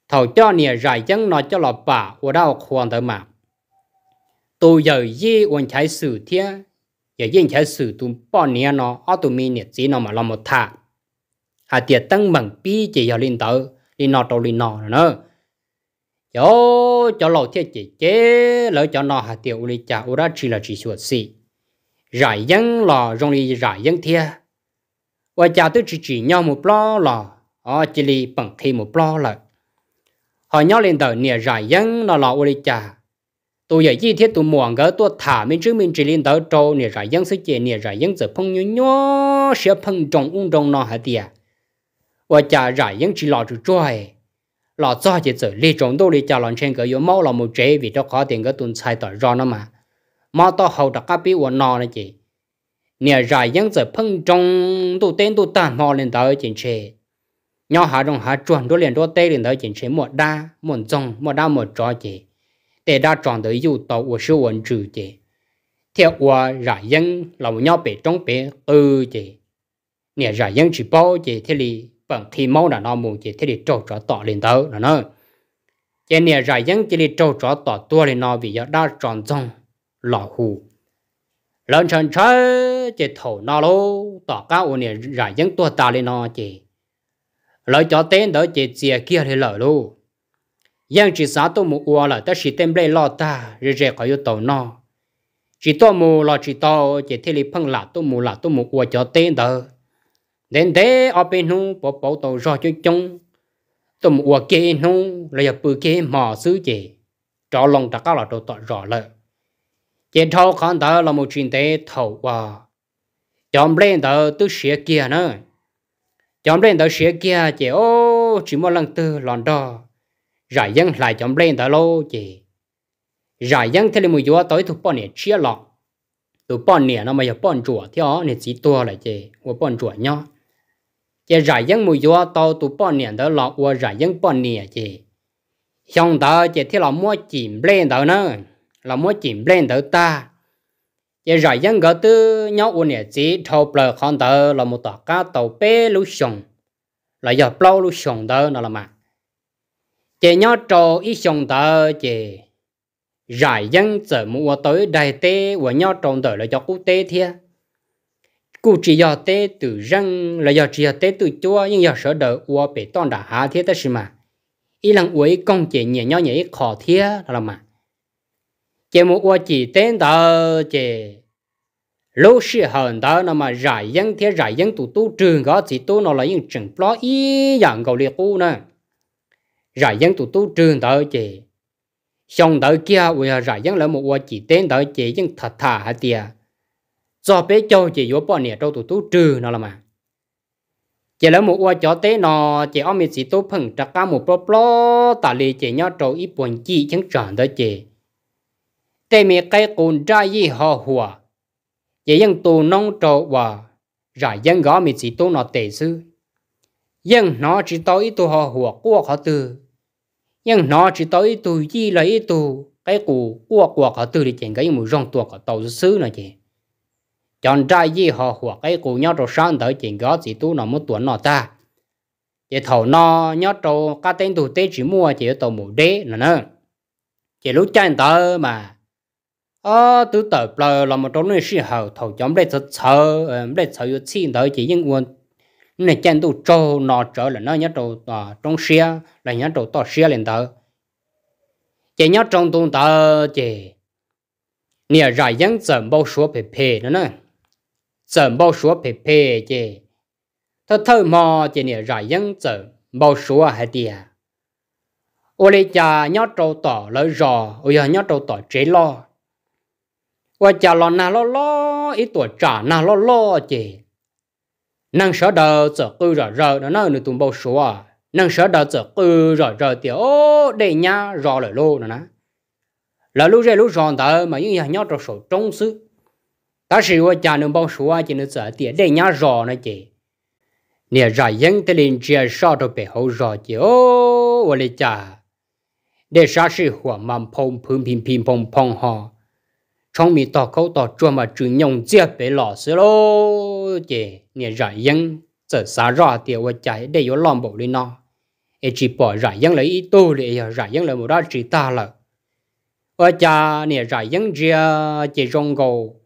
thầu cho nè giải dân nó cho là bà của đau khỏa tới mà tụ giờ gì quan trái sử thế giờ yên trái sử tụ bỏ nè nó ở tụ mi nè chỉ nó mà làm một thà hà tiệt tăng bằng pi chỉ giờ lên tới lên nọ tàu lên nọ nữa 有。cho lầu thiệt chế chế lỡ cho nó hạt tiêu đi chả ura chỉ là chỉ sửa xì giải dân là rong đi giải dân thia, và chả tôi chỉ chỉ nhau một lo là ở chỉ đi bằng khi một lo là họ nhau lên đời nè giải dân là lọ đi cha, tôi giờ chi thiết tôi muốn cái tôi thả mình chứ mình chỉ lên đời trâu nè giải dân sẽ chế nè giải dân sẽ phong nhú nhú sẽ phong trồng ung trồng nó hạt tiêu và chả giải dân chỉ lọ chú trai là cho chỉ sợ li trong đô li cho lòng trên cái yếu máu là một chế vì cho khó tiền cái tuần sai tỏi ro nó mà mà to hậu đặc cá bị uốn nò này chị nè dài những giờ phân trong tu tên tu tàn mò lên tới chính chế nhỏ hạ trong hạ chuẩn đô liền đô tê lên tới chính chế một đa một trong một đa một trò chị để đa tròn tới dù tàu của siêu uốn trừ chị theo qua giải dân là một nhau bể trong bể ư chị nhà giải dân chỉ bao chị thế li bằng vâng, thì mau là nó muốn chỉ thế thì trâu trỏ tỏ lên tớ là nó cho nên ra dân chỉ đi trâu trỏ tỏ tua lên nó vì do đã tròn rong lò hù lớn chân chơi chỉ thổ nó lô tỏ cao ôn này ra dân tua ta lên nó chỉ lời cho tên đó chỉ chia kia thì lỡ luôn nhưng chỉ xã tôi mu ua là ta chỉ tên bê lo ta rồi rồi có yêu tàu nó chỉ tôi mu là chỉ tôi chỉ thế li phăng là tôi mu là tôi mu ua cho tên đó nên thế ở bên hông bỏ bỏ tàu rõ cho chung tụm ua kê hông là giờ bự kê mò xứ chè cho lòng ta cao là đồ tọt rõ lợ chè thâu khán tờ là một chuyện tế thầu và chọn lên tờ tư xía kia nữa chọn lên tờ xía kia chè ô chỉ một lần tư lòn đo giải dân lại chọn lên tờ lô chè giải dân thế là một chỗ tới thuộc bọn này chia lọ tụi bọn này nó mà giờ bọn chuột thì ó này chỉ tua lại chè của bọn chuột nhau chỉ rải dân mùi gió tàu tụ bỏ nền đó lọ qua rải dân bỏ nền chỉ xong đó chỉ thế là mua chìm lên đó nữa là mua chìm lên đó ta chỉ rải dân gỡ tư nhau u nền chỉ thâu bờ con đó là một tòa cá tàu bê lú sùng là giờ bao lú sùng đó nè, là mà chỉ nhau trò ít sùng đó chỉ rải dân chở mua tới đại tế của nhau trồng đời là cho quốc tế thiệt cụ chỉ do tế từ răng là do chỉ do tế từ chúa nhưng do sở đỡ ua bể toàn đã hạ thiết tất mà ý lăng uế công chỉ nhẹ nhỏ nhẹ khó thiết là mà chỉ một ua chỉ tên tờ chỉ lúc sự hờn tờ nó mà giải dân thiết giải dân tụ tu trường có chỉ tu nó là những trường pló ý dạng cầu liệt u nè giải dân tụ tu trường tờ chỉ xong tờ kia ua giải dân là một ua chỉ tên tờ chỉ nhưng thật thà hả tiệt do bé châu chỉ vô bọn nè trâu tụ tú trừ nó là mà chỉ là một quả chó té nó chỉ ông mình chỉ tu phẳng trắc cả một bó bó tả lì chỉ nhau trâu ít buồn chi chẳng chọn đó chỉ tê mẹ cái cồn ra gì họ hùa chỉ dân tu nông trâu và rồi dân gõ mình chỉ tu nó tệ sư dân nó chỉ tao ít tu họ hùa của họ từ nhưng nó chỉ tao ít tu gì là ít tu cái cụ của của họ từ thì chỉ cái một rong tuột họ tàu sư nó chỉ chọn trai gì họ hoặc cái cụ nhau trâu sang tới chuyện gõ chỉ tu nó một tuần nó ta chỉ thầu nó nhau trâu cá tên thủ tế chỉ mua chỉ tàu mù đế nữa nữa chỉ lúc chân tớ mà ờ tứ tờ bờ là một trong những sự hậu thầu chấm để thật sợ để ờ, sợ yếu xin tới chỉ những nguồn nên chân tu trâu nó trở là nó nhau trâu ờ, trong xe là nhau trâu to xe lên tới chỉ nhau trong tu tớ chỉ nhiều rải dân sớm bao số phê phê nữa nữa 整包说陪陪的，他偷摸今年让人整包说还的。我嘞家鸟找到了绕，我要鸟找到这了。我家老那老老一朵炸那老老的，能舍得走够绕绕的那你都包说，能舍得走够绕绕的哦，这伢绕了路了呢。là lúc ra lúc ròn tờ mà những nhà nhau trong sổ trông xứ ta sử wa cha nung bong shua chỉ nung sợ tiệt đây nhá rò nó chị nè rà yên tới lên chia sao đâu bị hậu rò chị ô wa lê cha để sa sĩ hỏa mầm phong phun phim phim phong phong họ trong mi tỏ câu tỏ chua mà chữ nhông chia bị lọ xí lô chị nè rà yên sợ sa rò tiệt wa cha để yếu lòng bộ lên nó e chỉ bỏ rà yên lấy ít tu để rà yên lấy một đó chỉ ta là wa cha nè rà yên chia chỉ rong cầu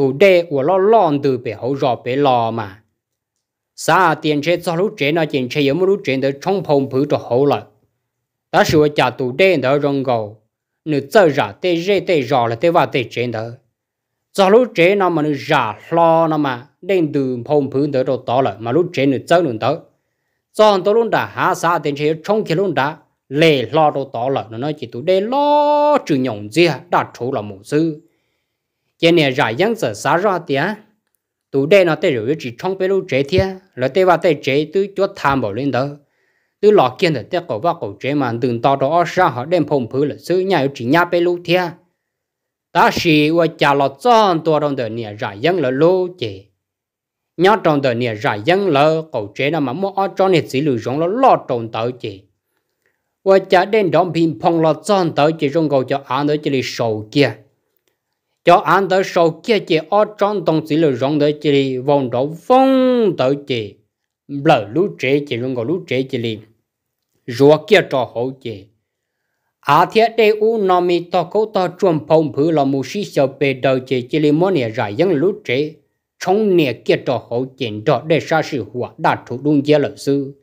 tụ đê của lo lon từ bể hậu rò bể lò mà xa tiền chế cho lúc chế nó tiền chế yếu lúc chế để trong phòng phứ cho hậu lại ta sửa trả tụ đê đó rong gầu nữ chơi giả tê rê tê rò là tê và tê chế đó cho lúc chế nó mà nữ giả lo nó mà đến từ phòng phứ đó đâu tỏ lại mà lúc chế nữ chơi nữ đó cho tôi luôn đã hạ xa tiền chế trong khi luôn đã lệ lo đâu tỏ lại nó nói chỉ tụ đê lo trừ nhộng gì đã trú là một sư chế nè rải dân sở xá ra tía tụ đây nó tới rồi chỉ trong bê lô chế thia là tới và tới chế tứ cho tham bảo lên đó tứ lọ kiên thì tới cổ vào cổ chế mà từng to đó ra họ đem phong phứ là sứ nhà chỉ nhà bê lô thia ta sĩ và cha lọ chọn tua trong đời nè giải dân là lô chế nhớ trong đời nè rải dân là cổ chế là mà mua ở trong nè chỉ lựa giống là lọ trong tàu chế và cha đến đóng phim phong lọ chọn tàu chế trong cầu cho anh đó chỉ là sầu kia cho anh tới sau kia chị ở trong đồng chỉ là rong tới chị vòng đó vong tới chị lỡ lũ trẻ chị luôn có lũ trẻ chị liền rùa kia cho hậu chị à thế đây u nó mi to câu to chuồng phong phứ là mù sĩ sợ bề đầu chị chị liền muốn nè giải dân lũ trẻ trong này. kia cho hậu chị đó để xa sự hòa đạt thủ đúng gia lợi sư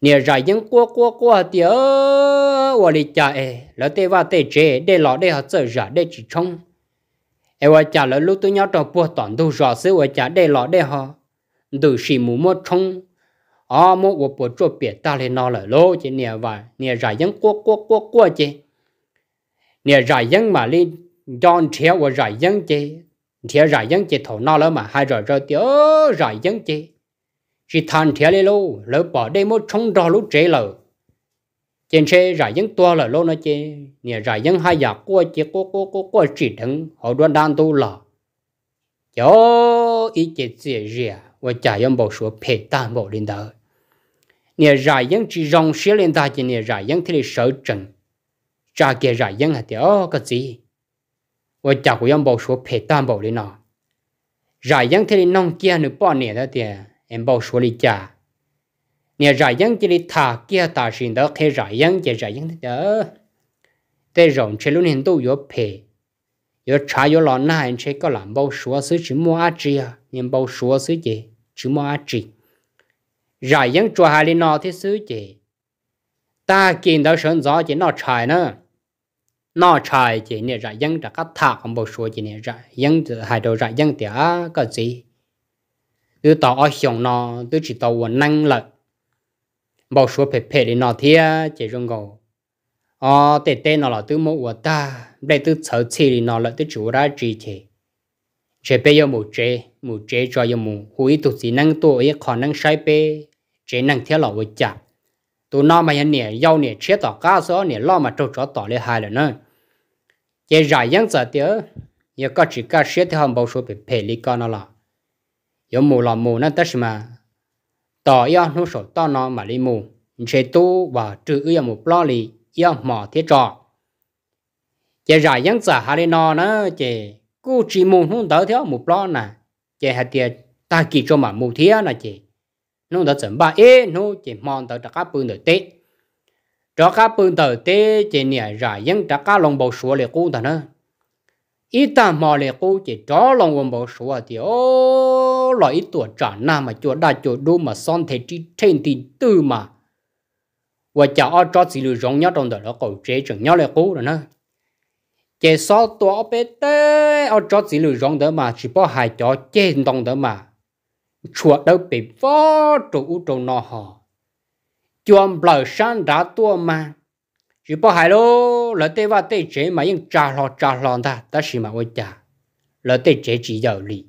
nè giải dân qua qua qua thì ơ 我的家哎，老爹娃在这，爹老爹还在家，爹去冲。em vợ chả lỡ lúc tôi nhớ trong bữa tòn đâu rõ sự vợ chả đây lọ đây họ từ xì mù mốt chung, à mốt vợ bữa chỗ biệt ta lên nó lỡ lô chỉ nè và nè giải dân quá quá quá quốc chỉ nè giải dân mà lên John chia vợ giải dân chỉ chia giải dân chỉ thổ nó lỡ mà hai rồi rồi tiêu giải dân chỉ chỉ than chia lên lô lỡ bỏ đây mốt chung đó lúc chế lỡ trên xe giải những tua là lô nó chê nè giải những hai giả cua chê cua cua cua cua chỉ đứng họ đoan đan tu là cho ý chế dễ dễ và trả yếm bảo số phải tan bảo linh đó nè giải những chỉ rong xe lên ta chỉ nè giải những thì sở trần trả kia giải những hạt tiêu cái gì và trả của yếm bảo số phải tan bảo linh nào, giải những thì nông kia nữa bao nhiêu đó tiền em bảo số đi trả nè rải yang chỉ đi thả kia ta xin đó khi rải yang chỉ rải yang đó để rộng chế luôn hiện tu có phê có trả có lọ na anh chế có làm bao số sự chỉ mua ăn chi à nhưng bao số sự chỉ chỉ mua ăn chi rải yang cho hai lên nọ thế sự chỉ ta kiến đó sơn gió chỉ nó trái nữa nó trái chỉ nè rải yang đã cắt thả không bao số chỉ nè rải yang hai đầu rải yang thì à cái gì từ tàu ở xuống nọ, từ chỉ tàu năng lợi bao số phê phê đi nó thì chỉ rong gầu ờ tê tê nó là từ một quả ta đây từ sở chi đi nó là từ chủ ra chỉ thế chế bây giờ một chế một chế cho giờ một hủy tụ sĩ năng tụ ấy khả năng sai bê chế năng theo là vợ chặt tụ nó mà hiện nè giàu nè chế tỏ cá số nè lo mà trâu chó tỏ lên hai lần nữa chế giải những giờ tiếu giờ có chỉ cá chế thì không bao số phải phê đi con nó là giờ một là một nó tất mà tỏ yêu nô sổ to nó mà li mù chế tu và trừ yêu một lo lì yêu mỏ thiết trọ chế rải dân giả hà li nó nó chế cú chỉ mù nó đỡ theo một lo nè chế hạt tiền ta kỳ cho mà mù thiết nè chế nó đã chuẩn ba ế nó chế mòn tới các bưng tới tết cho các bưng tới tết chế rải giải dân các lồng bầu số lệ cũ thằng nữa ít ta mò lại cô chỉ chó lòng quần bộ số à thì ô lo ít tuổi trả na mà chỗ đa chỗ đô mà son thể chỉ trên thì tư mà và chả ở cho chỉ lưu rong nhá trong đời nó có chế chẳng nhau lại cô rồi nè chế số tuổi bé tê ở cho chỉ lưu rong đó mà chỉ bỏ hai chỗ trên đồng đó mà chùa đâu bị vó trụ u trụ nọ họ chùa bờ san đã tua mà chỉ bỏ hai lô ô lỡ tê va tê chế mà yên trà lò trà lò ta ta xì mà ôi trà lỡ tê chế chỉ giờ lì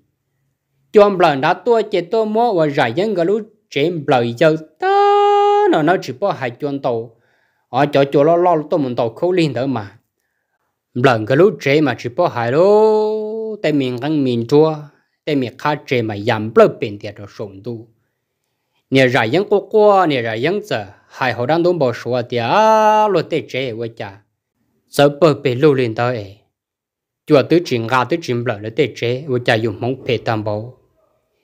chọn bờ đã tua chế tua mò và giải nhân cái lũ chế bờ giờ ta nó nó chỉ bỏ hai chọn tàu ở chỗ chỗ lo lo tôi muốn tàu khâu lên đó mà bờ cái lũ chế mà chỉ bỏ hai lô tê miệng ăn miệng chua tê miệng khá chế mà yam bờ bên tiệt rồi sống tu nhà giải nhân cô cô nhà giải nhân giờ hai họ đang đốn bỏ số à tiệt lô tê chế với cha sợ bờ bể lưu lên tới ấy chùa tứ chuyện ra tứ chuyện bờ lấy tê chế vừa chạy dùng mong bể tam bộ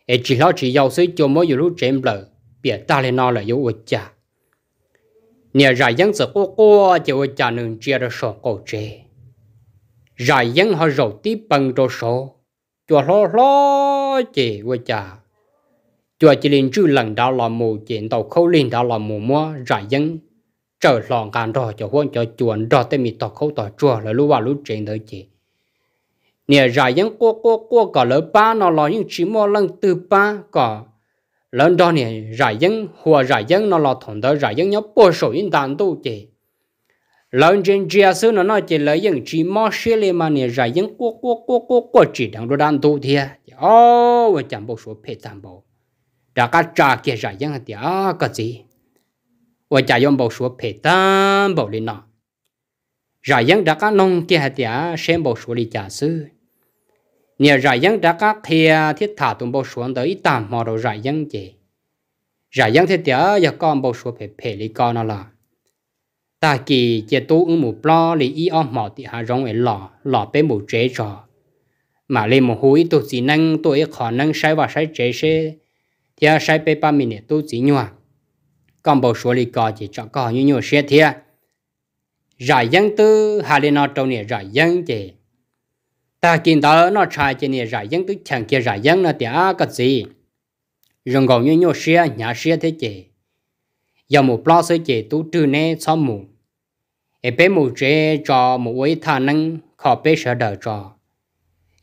ấy chỉ lo chỉ giàu xí cho mỗi dù lúc chém bờ bịa ta lên nó là yếu vừa chả nhà rải dân sự cô cô chỉ vừa chả nương chia ra sổ cổ chế rải dân họ rầu tí bằng đồ sổ chùa lo lo chỉ vừa chả chùa chỉ lên chữ lần đó là mù chuyện tàu khâu lên đó là mù mua rải dân trở lòng gan rồi cho quân cho chuồn rồi tới mi tọt khâu tọt chùa là lúc vào lúc trên tới chị nè ra những cô cô cô cả lớp ba nó lo những chỉ mua lần từ ba cả lần đó nè ra những hoa ra những nó lo thằng đó ra những nhóc bố số những đàn tu chị lần trên chia sẻ nó nói chị lấy những chỉ mua xe lên mà nè ra những cô cô cô cô cô chỉ đang đồ đàn tu thì ô chẳng bố số phải chẳng bố đã cả trả kia ra những thì à cái gì và cha yom bảo số phê tam bảo lên nọ rồi yang đã các nông kia hạt giả xem bảo số đi cha sư nhà rồi yang đã các kia thiết thả tụng bảo số tới tạm mà rồi rồi yang chế rồi yang thiết giả giờ con bảo số phê phê lý con nó là ta kỳ chế tu ứng một lo lý y om mỏ tị hà rong ấy lò lò bê một chế trò mà lên một hối tu chỉ năng tôi khả năng sai và sai chế sẽ thì sai bê ba mình tu chỉ nhuận còn bầu số lì có chỉ cho có như nhiều xe thiệt giải dân tư hà lên nó trong này giải dân chỉ ta kiến đó nó trai chỉ này giải dân tư chẳng kia giải dân nó tiếc cái gì rừng gầu như nhiều xe nhà xe thế chỉ giờ một lo sẽ chỉ tu trừ nè xóa mù ở bên một chế cho một ấy thà năng khó bé sợ đỡ cho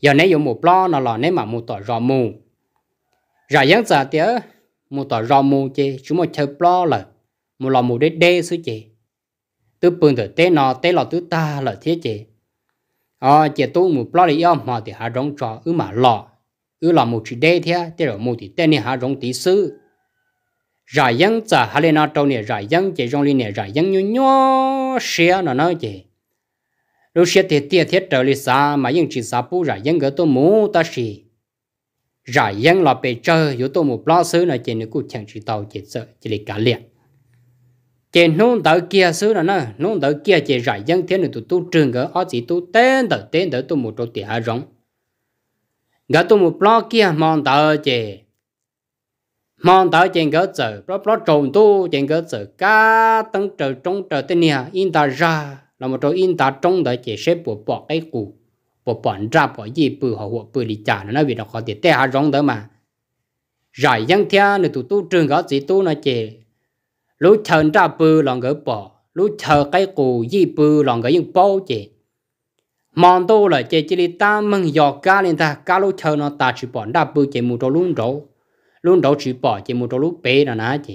giờ nãy dùng một lo nó lò nãy mà một tỏi rò mù giải dân giờ tiếc mua tỏ rò mù chê chúng một chơi blo là một lò mù đế đê sư chê tứ bưng từ tế nọ tế lò tứ ta là thế chê ờ chê tu mù blo lý ông mà thì hạ rong trò ứ mà lò ứ lò mù chỉ đê thế tế rồi mù thì tế nè hạ rong tí sư giải dân trả hà lên nọ trâu nè giải dân chê rong lên nè giải dân nhu nhu xe nó nói chê lúc xe thì tiệt thế trở lên xa mà những chỉ xa bù giải dân gỡ tôi mù ta xì rải dân là bề chơi yếu tố một lo xứ là trên nếu cụ chẳng chỉ tàu chỉ sợ chỉ để cả liền trên nôn tới kia xứ là nó nôn tới kia chỉ rải dân thế này tụi tu trường gỡ ở chỉ tu tên tới tên tới tu một chỗ tiền hai rong gỡ tu một lo kia mang tới chỉ mang tới trên gỡ sợ lo lo trộn tu trên gỡ sợ cá tăng trời trống trời tên nhà in ta ra là một chỗ in ta trống tới chỉ xếp bộ bỏ cái cụ bỏ bọn ra bỏ gì bự họ hộ bự đi trả nó vì nó khó tiền tê hà rong đó mà rồi dân thia nữa tụ tu trường gõ gì tu nó chè lúc chờ ra bự lòng gỡ bỏ lúc chờ cái cụ gì bự lòng gỡ những bao chè mòn tu là chè chỉ đi ta mừng dò cá lên ta cá lúc chờ nó ta chỉ bọn ra bự chè mua cho luôn rồi luôn rồi chỉ bỏ chỉ một cho lúc bé là ná chè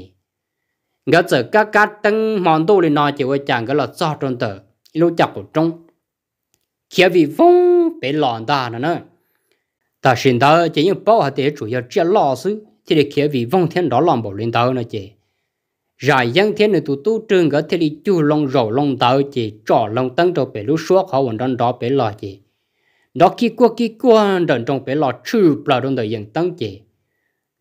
ngỡ giờ các cá tăng mòn tu lên nó chè với chàng cái là do trong tờ lúc chặt của trung kia vì vong bị lòn đà nữa nè ta xin ta chỉ những bao hạt để chủ yếu chia lo sư thì để kia vì vong thiên đó lòng bảo lên tao nữa chị giải dân thiên này tụ tu trường cái thì đi chu long rầu long tao chị trò long tăng trâu bị lú suốt họ vẫn đang đó bị lo chị đó kia qua kia qua đần trong bị lo chư bờ đông đời dân tăng chị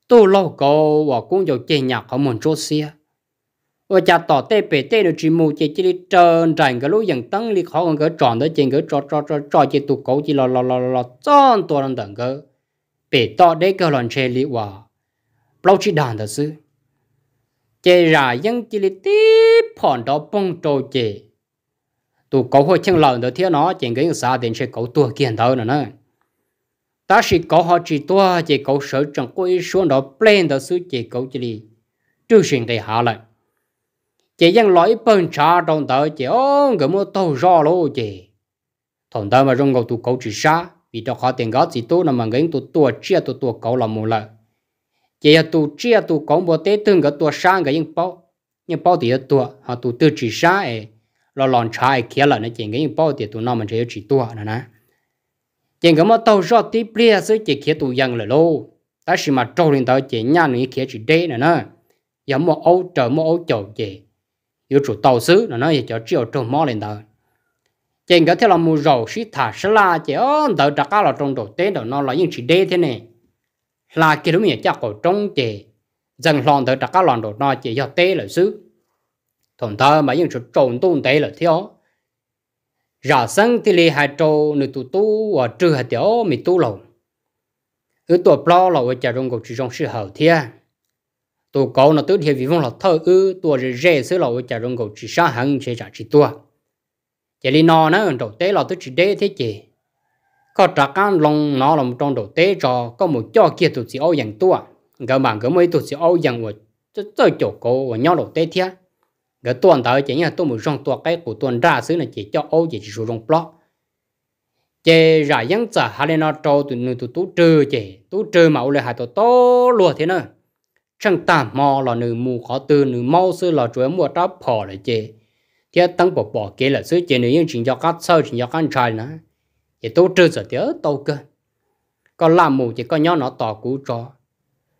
tôi lo cầu và cũng giàu chê nhạc họ muốn trốn xia và cha tỏ tê bể tê được chỉ mù chỉ chỉ đi trơn trành cái lúc dần tăng đi khó còn cái tròn đó chỉ cái trò trò trò trò chỉ tụ cổ chỉ lò lò lò lò tròn to lần đẳng cái bể to đấy cái lần chơi li hòa bao chỉ đàn đó chứ chế ra dân chỉ đi tí phòn đó bông trâu chế tụ cổ hồi chân lần đó thiếu nó chỉ cái xã đến sẽ cổ tua kiện đó nữa nè ta chỉ cổ họ chỉ tua chỉ cổ sở chẳng quay xuống đó plan đó chứ chỉ cổ chỉ đi trừ chuyện để hạ lại chị dân lõi bơn cha trong tờ chị ông cái mua tàu rõ lô chị thằng tờ mà rong gầu tụ cầu chỉ xa vì đó họ tiền gót chỉ tu nằm mà gánh tụ tua chia tụ tua cầu là một lần chị là tụ chia tụ cầu bộ tế tương cái tua sang cái những bao những bao thì tua họ tụ tư chỉ xa ấy lo lòn ấy kia là nó chị cái những bao thì tụ nó mình thấy chỉ tua nè nè chị cái mua tàu rõ tí bia sứ chị kia tụ dân là lô ta chỉ mà trâu lên tờ chị nhà này kia chỉ đế nè nè giờ mua ấu trời mua ấu chầu chị chủ tàu xứ nó nói cho triệu trồng mỏ lên đó trên cái thế là mua dầu xí thả xí la chỉ ơn đỡ trả cá là trong đầu tế đầu nó là những chỉ đê thế này là cái đúng nghĩa chắc cổ trong chỉ dần lòn đỡ trả cá lòn đầu nó chỉ do tế là xứ thằng ta mà những chỗ trồng tôn tế là thiếu giả sân thì lì hai trâu nữ tu tu và trừ hạt tiểu mình tu lồng ở tuổi plo là ở chợ rong cổ chỉ trong sự hậu thiên tổ có nó tức thì vì vong là thơ ư tổ rồi rẻ sứ lầu chả rong cầu chỉ sa hàng chỉ trả chỉ tua chỉ đi nó nó đầu tế là tức chỉ đế thế chị có trả can lòng nó là một trong đầu tế cho có một cho kia tụt chỉ ô dạng tua gỡ bằng gỡ mấy tụt chỉ ô dạng của tới chỗ cô và nhau đầu tế thế gỡ tuần tới chỉ nhà tôi một rong tua cái của tuần ra sứ là chỉ cho ô chỉ số rong plot chế ra những giờ hà lên nó trâu tụi người tụi tú trừ chế tú trừ mẫu là hà tụi to lùa thế nữa chẳng tạm mò là nữ mù khó tư nữ mâu sư là chúa mua trao phò là chê thế tăng bộ bỏ kia là sư chê nữ yên chính cho các sâu chính cho các trai nữa thì tôi trừ giờ thiếu tôi cơ có làm mù chỉ có nhau nó tỏ cú cho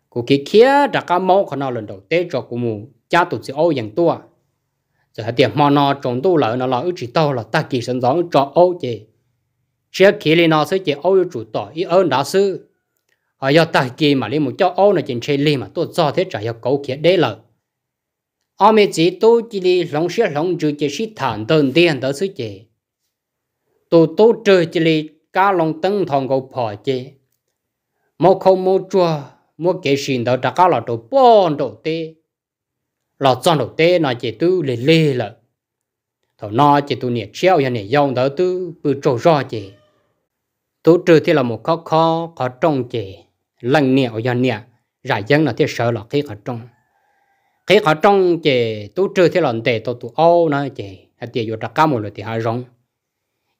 cú kia kia đã cá mâu còn nó lần đầu tết cho cú mù cha tụt sẽ ô dạng tua giờ hả tiệm mò nó trồng tu lợi nó là ước chỉ tao là ta kỳ sân gió cho ô chê chia kia lên nó sẽ chê ô chủ tỏ ý ơn đã sư họ yêu ta kì mà liên một chỗ ô nó trên chơi li mà tôi do thế trả yêu cấu kia đấy là ông ấy chỉ tôi chỉ đi lòng xe lòng chữ chỉ sĩ thản đơn tiền đó suy chế tôi tôi chơi chỉ đi cá lòng tân thằng cầu phò chế một không một chua một cái xin đó trả cá là đồ bón đồ tê là chọn đồ tê nó chỉ tôi lê lê là thọ nó chỉ tôi nhiệt chéo như này dòng đó tôi bự trâu rõ chế tôi chơi thì là một khó khó khó trông chế lần nẹo do nẹo rải dân nó thiết sợ là khi họ trong khi họ trong chỉ tu trừ thiết lần để tu tu ô nó chỉ hạt tiền vô trắc cao một lần thì hai rong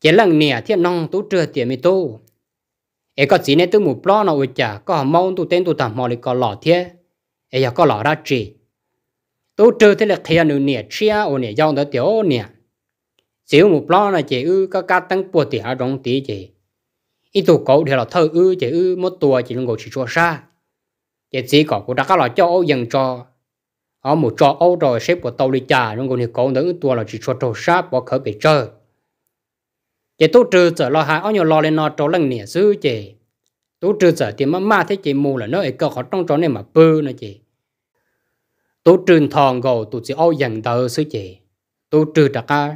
chỉ lần nẹo thiết nong tu trừ tiền mi tu ấy có gì nên tu một lo nó chả có mong tu tên tu tạm mò lại có lọ thế ấy có lọ ra chỉ tu trừ thiết là khi nó nẹo chia ô nẹo dòng đó tiểu nẹo chỉ một lo là chỉ ư có cá tăng bùa thì hai rong tí chỉ ít tụ cổ thì là thơ ư chỉ ư một tua chỉ là ngồi chỉ cho xa chỉ chỉ có của đã có là cho ô dần cho ở một cho ô rồi xếp của tàu đi trà nó ngồi thì cổ nữ tua là chỉ cho trâu xa bỏ khởi bị chơi chỉ tu trừ trở lo hại ở nhiều lo lên nó trâu lần nè sư chỉ tu trừ trở thì mà ma thế chỉ mù là nó ấy cơ khó trong trò này mà bư nữa chỉ tu trừ thòn gầu tu chỉ ô dần tờ sư chỉ tu trừ đặc ca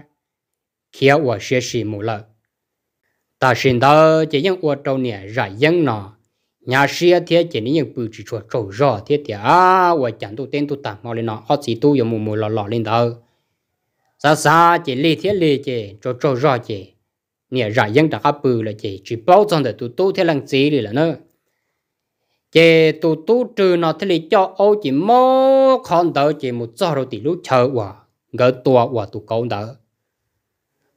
khi ở xế xì mù lợi ta xin đó chỉ những ô tô nè rải dân nọ nhà xe thế chỉ những bự chỉ chuột trâu rõ thế thì à và chẳng tu tên tu tạm mau lên nọ họ chỉ tu dùng mù mù lò lò lên đó xa xa chỉ lì thế lì chỉ cho trâu rõ chỉ nè rải dân đã khắp bự là chỉ chỉ bảo trong để tu tu thế lăng gì là nữa chỉ tu tu trừ nó thế lì cho ô chỉ mò con đỡ chỉ một giờ rồi thì lúc chờ quả gỡ tua quả tu câu đỡ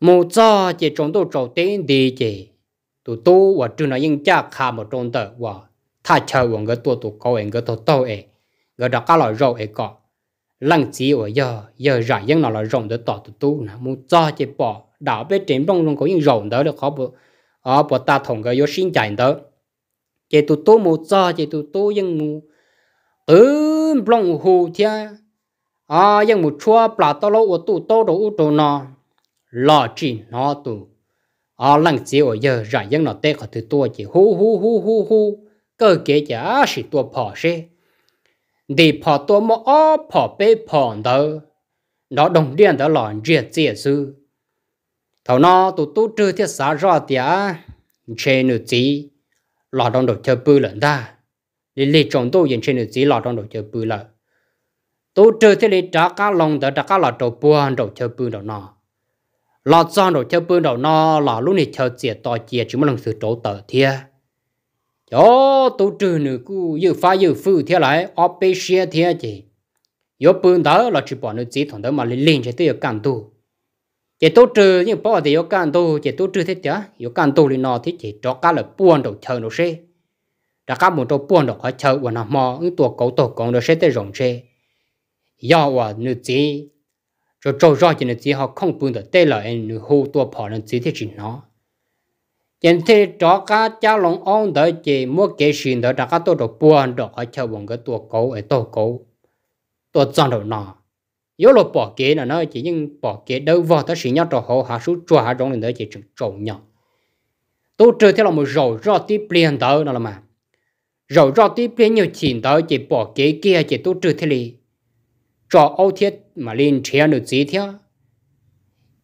mù cho chỉ trong đồ trâu tên đi chỉ tụ tu và trừ nó yên cha khá mà trong tờ và tha chờ và người tua tụ cầu người tua tàu ấy người đó cá loại rau ấy có lăng chỉ ở giờ giờ rải yên nó là rộng để tỏ tụ tu nè mù cho chỉ bỏ đảo bên trên bông trong có yên rộng đó được khó bộ ở bộ ta thùng cái vô sinh chạy đó chỉ tụ tu mù cho chỉ tụ tu yên mù ừ bông hồ thiên, à ờ, yên mù chua bà tao lâu ở tụ tao đồ u nào lo chỉ nó tù ở ờ, lăng chỉ ở giờ rải dân nó té khỏi thứ tua chỉ hu hu hu hu hu cơ kế chả sĩ tua phò xe đi phò tua mò ó phò bê phò đỡ nó đồng điện đó lòn riết chia sư thầu nó tụ tụ trừ thiết xã rõ tía chê nữ chí lò đồng đồ chơi bư lợn ta lì lì trồng tụ yên chê nữ chí lò đồng đồ chơi bư lợn tụ trừ thiết lì trả cá lòng đỡ trả cá lò trầu buồn đồ chơi bư đồ nọ lọt giòn đầu chơi bươn đầu no lọ lúc này chờ chia tò chia chúng mình làm sự trổ tờ thia chỗ tổ trừ nữ cu dự phá dự phư thia lại óp bê xia thia chị yếu bươn đó là chỉ bỏ nữ chỉ thằng đó mà lên lên chạy tới cản tu chỉ tổ trừ nhưng bỏ thì yếu cản tu chỉ tổ trừ thế chứ yếu cản tu lên no thế chỉ cho cá là buồn đầu chờ nó xe đã cá muốn cho buồn đầu khỏi chờ và nằm mò ứng tổ cấu tổ con nó sẽ tới rộng xe do và nữ chỉ cho trâu rõ chỉ là chỉ họ không buồn được tê lợi em hô tua bỏ nên chỉ thế chỉ nó chẳng thế đó cả cha lòng ông đợi chỉ mua kế xin đợi đã cả tôi được buồn được họ cho bằng cái tua cố ấy tua cố tua chọn đầu nọ yếu là bỏ kế là nó chỉ nhưng bỏ kế đâu vào ta xin nhau trò họ hạ số trò hạ trong đó chỉ trộn nhau tôi chơi theo là một rầu rõ tiếp liền đó là mà rầu rõ tiếp liền nhiều chuyện đó chỉ bỏ kế kia chỉ tôi chơi theo cho ô thiết mà lên chia được gì thế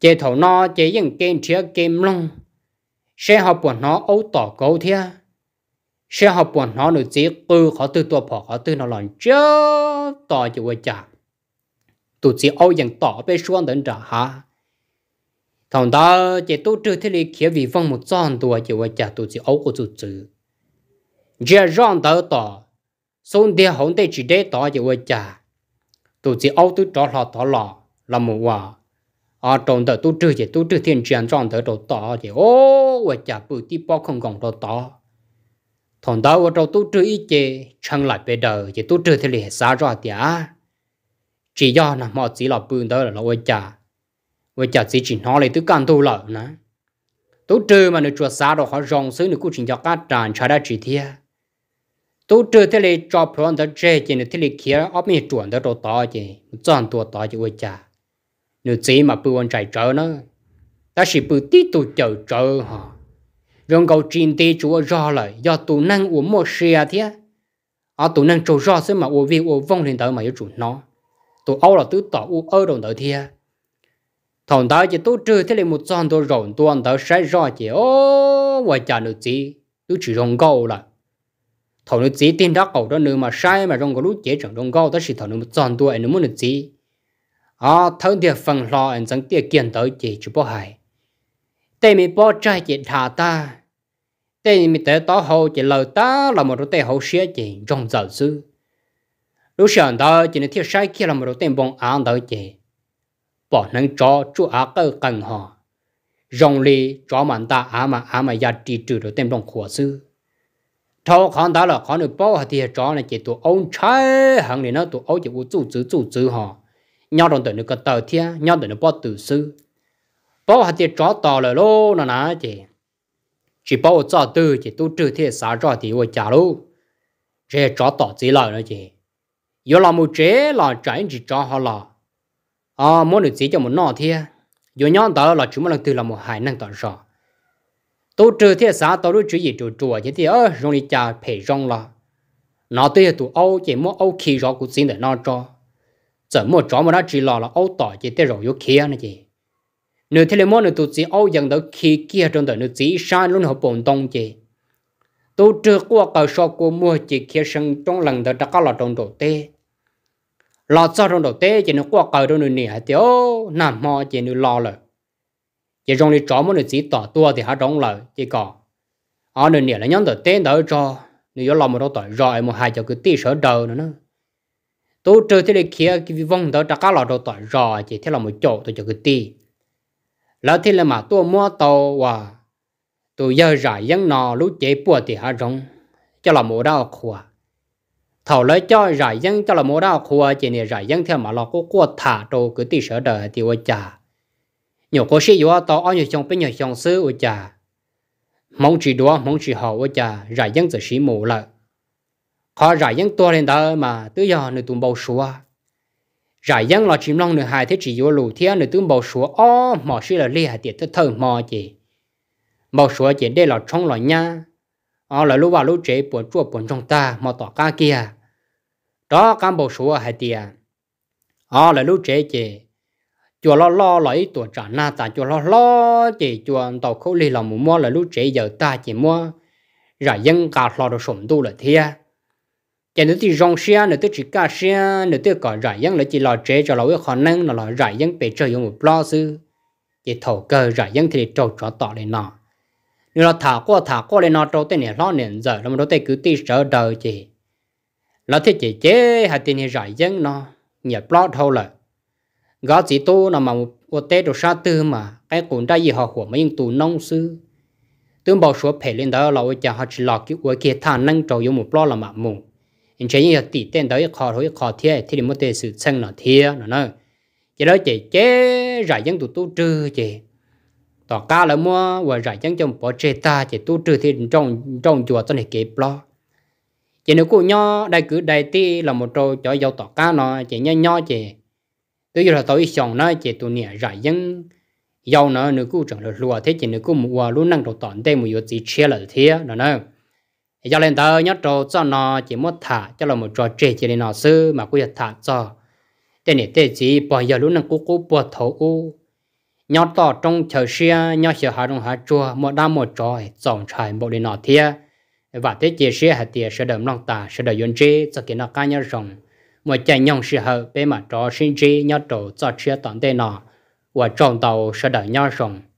chế thầu nó chế những kênh chia kênh long sẽ học bọn nó ô tỏ câu thế sẽ học bọn nó được gì cứ khó từ tua bỏ khó từ nó lòn chớ tỏ chịu quay chả tụt chỉ ô những tỏ bên xuống đến trả hả thằng đó chế tu trừ thế lý kia vì vong một giòn tua chịu quay chả tụt chỉ ô của tụt trừ giờ rong tớ tỏ xuống địa hồng tây chỉ để tỏ chịu quay chả tu chỉ âu tu trò lò thọ lò là một quả à trồng tờ tu trừ chỉ tu trừ thiên truyền tròn tờ trầu tỏ chỉ ô quả chả bự tí bao không còn trầu tỏ thằng đó quả trầu tu trừ ít chỉ chẳng lại bây giờ thì tu trừ thì lại xa rõ tiệt chỉ do là mọi chỉ là bự đó là quả chả quả chả chỉ chỉ nó lại tu can tu lợ nè tu trừ mà nó chuột xa đó họ rong xứ nó cũng chỉ cho cá tràn chả đã chỉ thiệt tu trừ thế này cho phần đó chế chỉ nữa thế này kia ốp mi chuẩn đó đồ to chỉ chọn tua to chỉ quay cha nếu chỉ mà bự ăn chạy trở nữa, ta chỉ bự tí tu chờ trở hả rong cầu chín tí chúa rõ lại do tu năng uống một xe thế à tu năng trâu rõ xem mà uống vi uống vong lên tới mà yêu chủ nó tu âu là tứ tỏ uống ở đồng tới thế thằng đó chỉ tu trừ thế này một chọn tu rộn tu ăn tới sai rõ chỉ ô quay cha nữa chỉ tu chỉ rong cầu lại thầu nó chỉ tin đó cầu đó nữa mà sai mà trong cái lúc chế chẳng trong cao đó là thầu nó chọn tuổi nó muốn được chỉ à thầu địa phần lo anh chẳng địa kiện tới chỉ chú bảo hại tê mình bao trai chỉ thả ta tê mình tế đó hậu chỉ lời ta là một đôi tê hậu sĩ chỉ trong giờ sư lúc sáng đó chỉ nên thiếu sai kia là một đôi tê bông án đó chỉ bỏ năng cho chú á cơ cần họ rong lì cho mình ta á mà á mà giá trị trừ đứa tê bông khổ sư thâu khán đó là khán được bao thì cho này chỉ tụ ông trái hàng này nó tụ ông chỉ u chủ chữ chủ chữ họ nhau đồng tiền được cái tờ thia nhau đồng được bao tử sư bao thì cho to là lô nó nà chỉ chỉ bao cho tư chỉ tu trừ thì xả cho thì u trả lô chỉ cho to chỉ là nó chỉ yếu là một chế là trái chỉ cho họ là à muốn được chỉ cho một nọ thia có nhau đó là chúng mình từ là một hải năng tỏ rõ tôi trừ thế xã tôi lúc chỉ gì trừ trừ chỉ thì ở rong đi cha phải rong là nó tới tụ âu chỉ mua âu khí rõ của xin để nó cho chỉ mua chó mà nó chỉ lo là âu tỏi chỉ tới rồi yếu kia này chị nếu thế là mua nữa tụ chỉ âu dần đó khí kia trong đời nữa chỉ sai luôn hợp bổn tông chị tôi trừ qua cầu so của mua chỉ kia sân trong lần đó đã có là trong đầu tê lo cho trong đầu tê chỉ nó qua cầu trong nơi này thì ô nằm mò chỉ nó lo rồi chỉ trong đi chó muốn được chỉ tỏ tua thì há trong lời chỉ có ở nơi này là nhóm tờ tên đó cho nếu có lòng một đôi tỏi rồi một hai cho cứ tí sở đầu nữa nữa tôi chơi thế này kia cái vong đó đã cá lò đôi tội rồi chỉ thế là một chỗ tôi cho cứ tí lỡ thế là mà tôi mua tàu và tôi giờ giải dân nò lúc chế bùa thì há trong cho là một đau khua thầu lấy cho giải dân cho là một đau khua chỉ này giải dân theo mà lò cố cố thả đồ cứ tí sở đời thì ôi chà nhiều có sĩ yếu tao ăn nhiều trong bên nhiều trong sư ở già mong chỉ đó mong chỉ hậu ở già rải dân giờ sĩ mù lợ khó rải dân to lên đó mà tự do nơi tụm bầu xua rải dân là chim long nơi hai thế chỉ yếu lù thiên nơi tụm bầu xua ó mỏ sĩ là lia tiệt thơ thơ mò chị bầu xua chị để là trong lò nha ó là lúc vào lúc chế buồn chua buồn trong ta mà tỏ ca kia đó cam bầu xua hai tiệt ó là lúc chế chị chùa lo lo lấy tuổi trả na ta chùa lo lo chỉ chùa tàu khâu lì lòng mua là lúc trễ giờ ta chỉ mua rải dân cả lo được sủng tu là thế cho nên thì rong xe nữa thì chỉ cả xe nữa thì còn rải dân là chỉ lo trễ cho lo cái khả năng là lo rải dân bị chơi dùng một lo sư chỉ thầu cơ rải dân thì trâu trọ tỏ lên nọ nếu là thả qua thả qua lên nọ trâu tên này lo nền giờ là một đôi tay cứ ti sợ đời chỉ là thế chỉ chế hay tiền hay rải dân nó nhập lo thâu lại gõ chỉ tu là mà ô tê đồ sa tư mà cái cũng đã gì họ mà mấy tu nông sư tương bảo số phải lên đó là ô chả họ chỉ lọt cái ô kia thà năng trầu dùng một lo là mà mù hình chế như tỷ tên đó khó thôi khó thiệt thì một tê sự chân là thiệt nữa nữa chỉ đó chỉ chế giải dân tụ tu trừ chỉ tỏ ca là mua và giải dân trong bỏ chế ta chỉ tu trừ thì trong trong chùa tôi này kịp lo chỉ nếu cô nho đại cử đại ti là một trò cho giàu tỏ ca nó chỉ nho nho chỉ tôi giờ tôi xong nói chỉ tôi nè giải dân giàu nó nếu cứ chẳng được luôn thế chỉ nếu cứ mua luôn năng đầu tòn đây một yếu gì chia là thế đó nè giờ lên tao nhớ trâu cho nó chỉ muốn thả cho là một trò chơi chỉ để nó sư mà cứ thả cho thế này thế chỉ bỏ giờ luôn năng cú cú bỏ thấu u nhớ to trong chờ xia nhớ sợ hà trong hà chùa một đám một trò dòng trải bộ để nó thế và thế chỉ xia hà tiền sẽ đầm lòng ta sẽ đợi yên chế cho cái nó cá nhớ rồng mà chạy nhong sự hậu bé mà trò sinh trí nhau trổ cho chia toàn tê nọ và trồng tàu sẽ đợi nhau rồng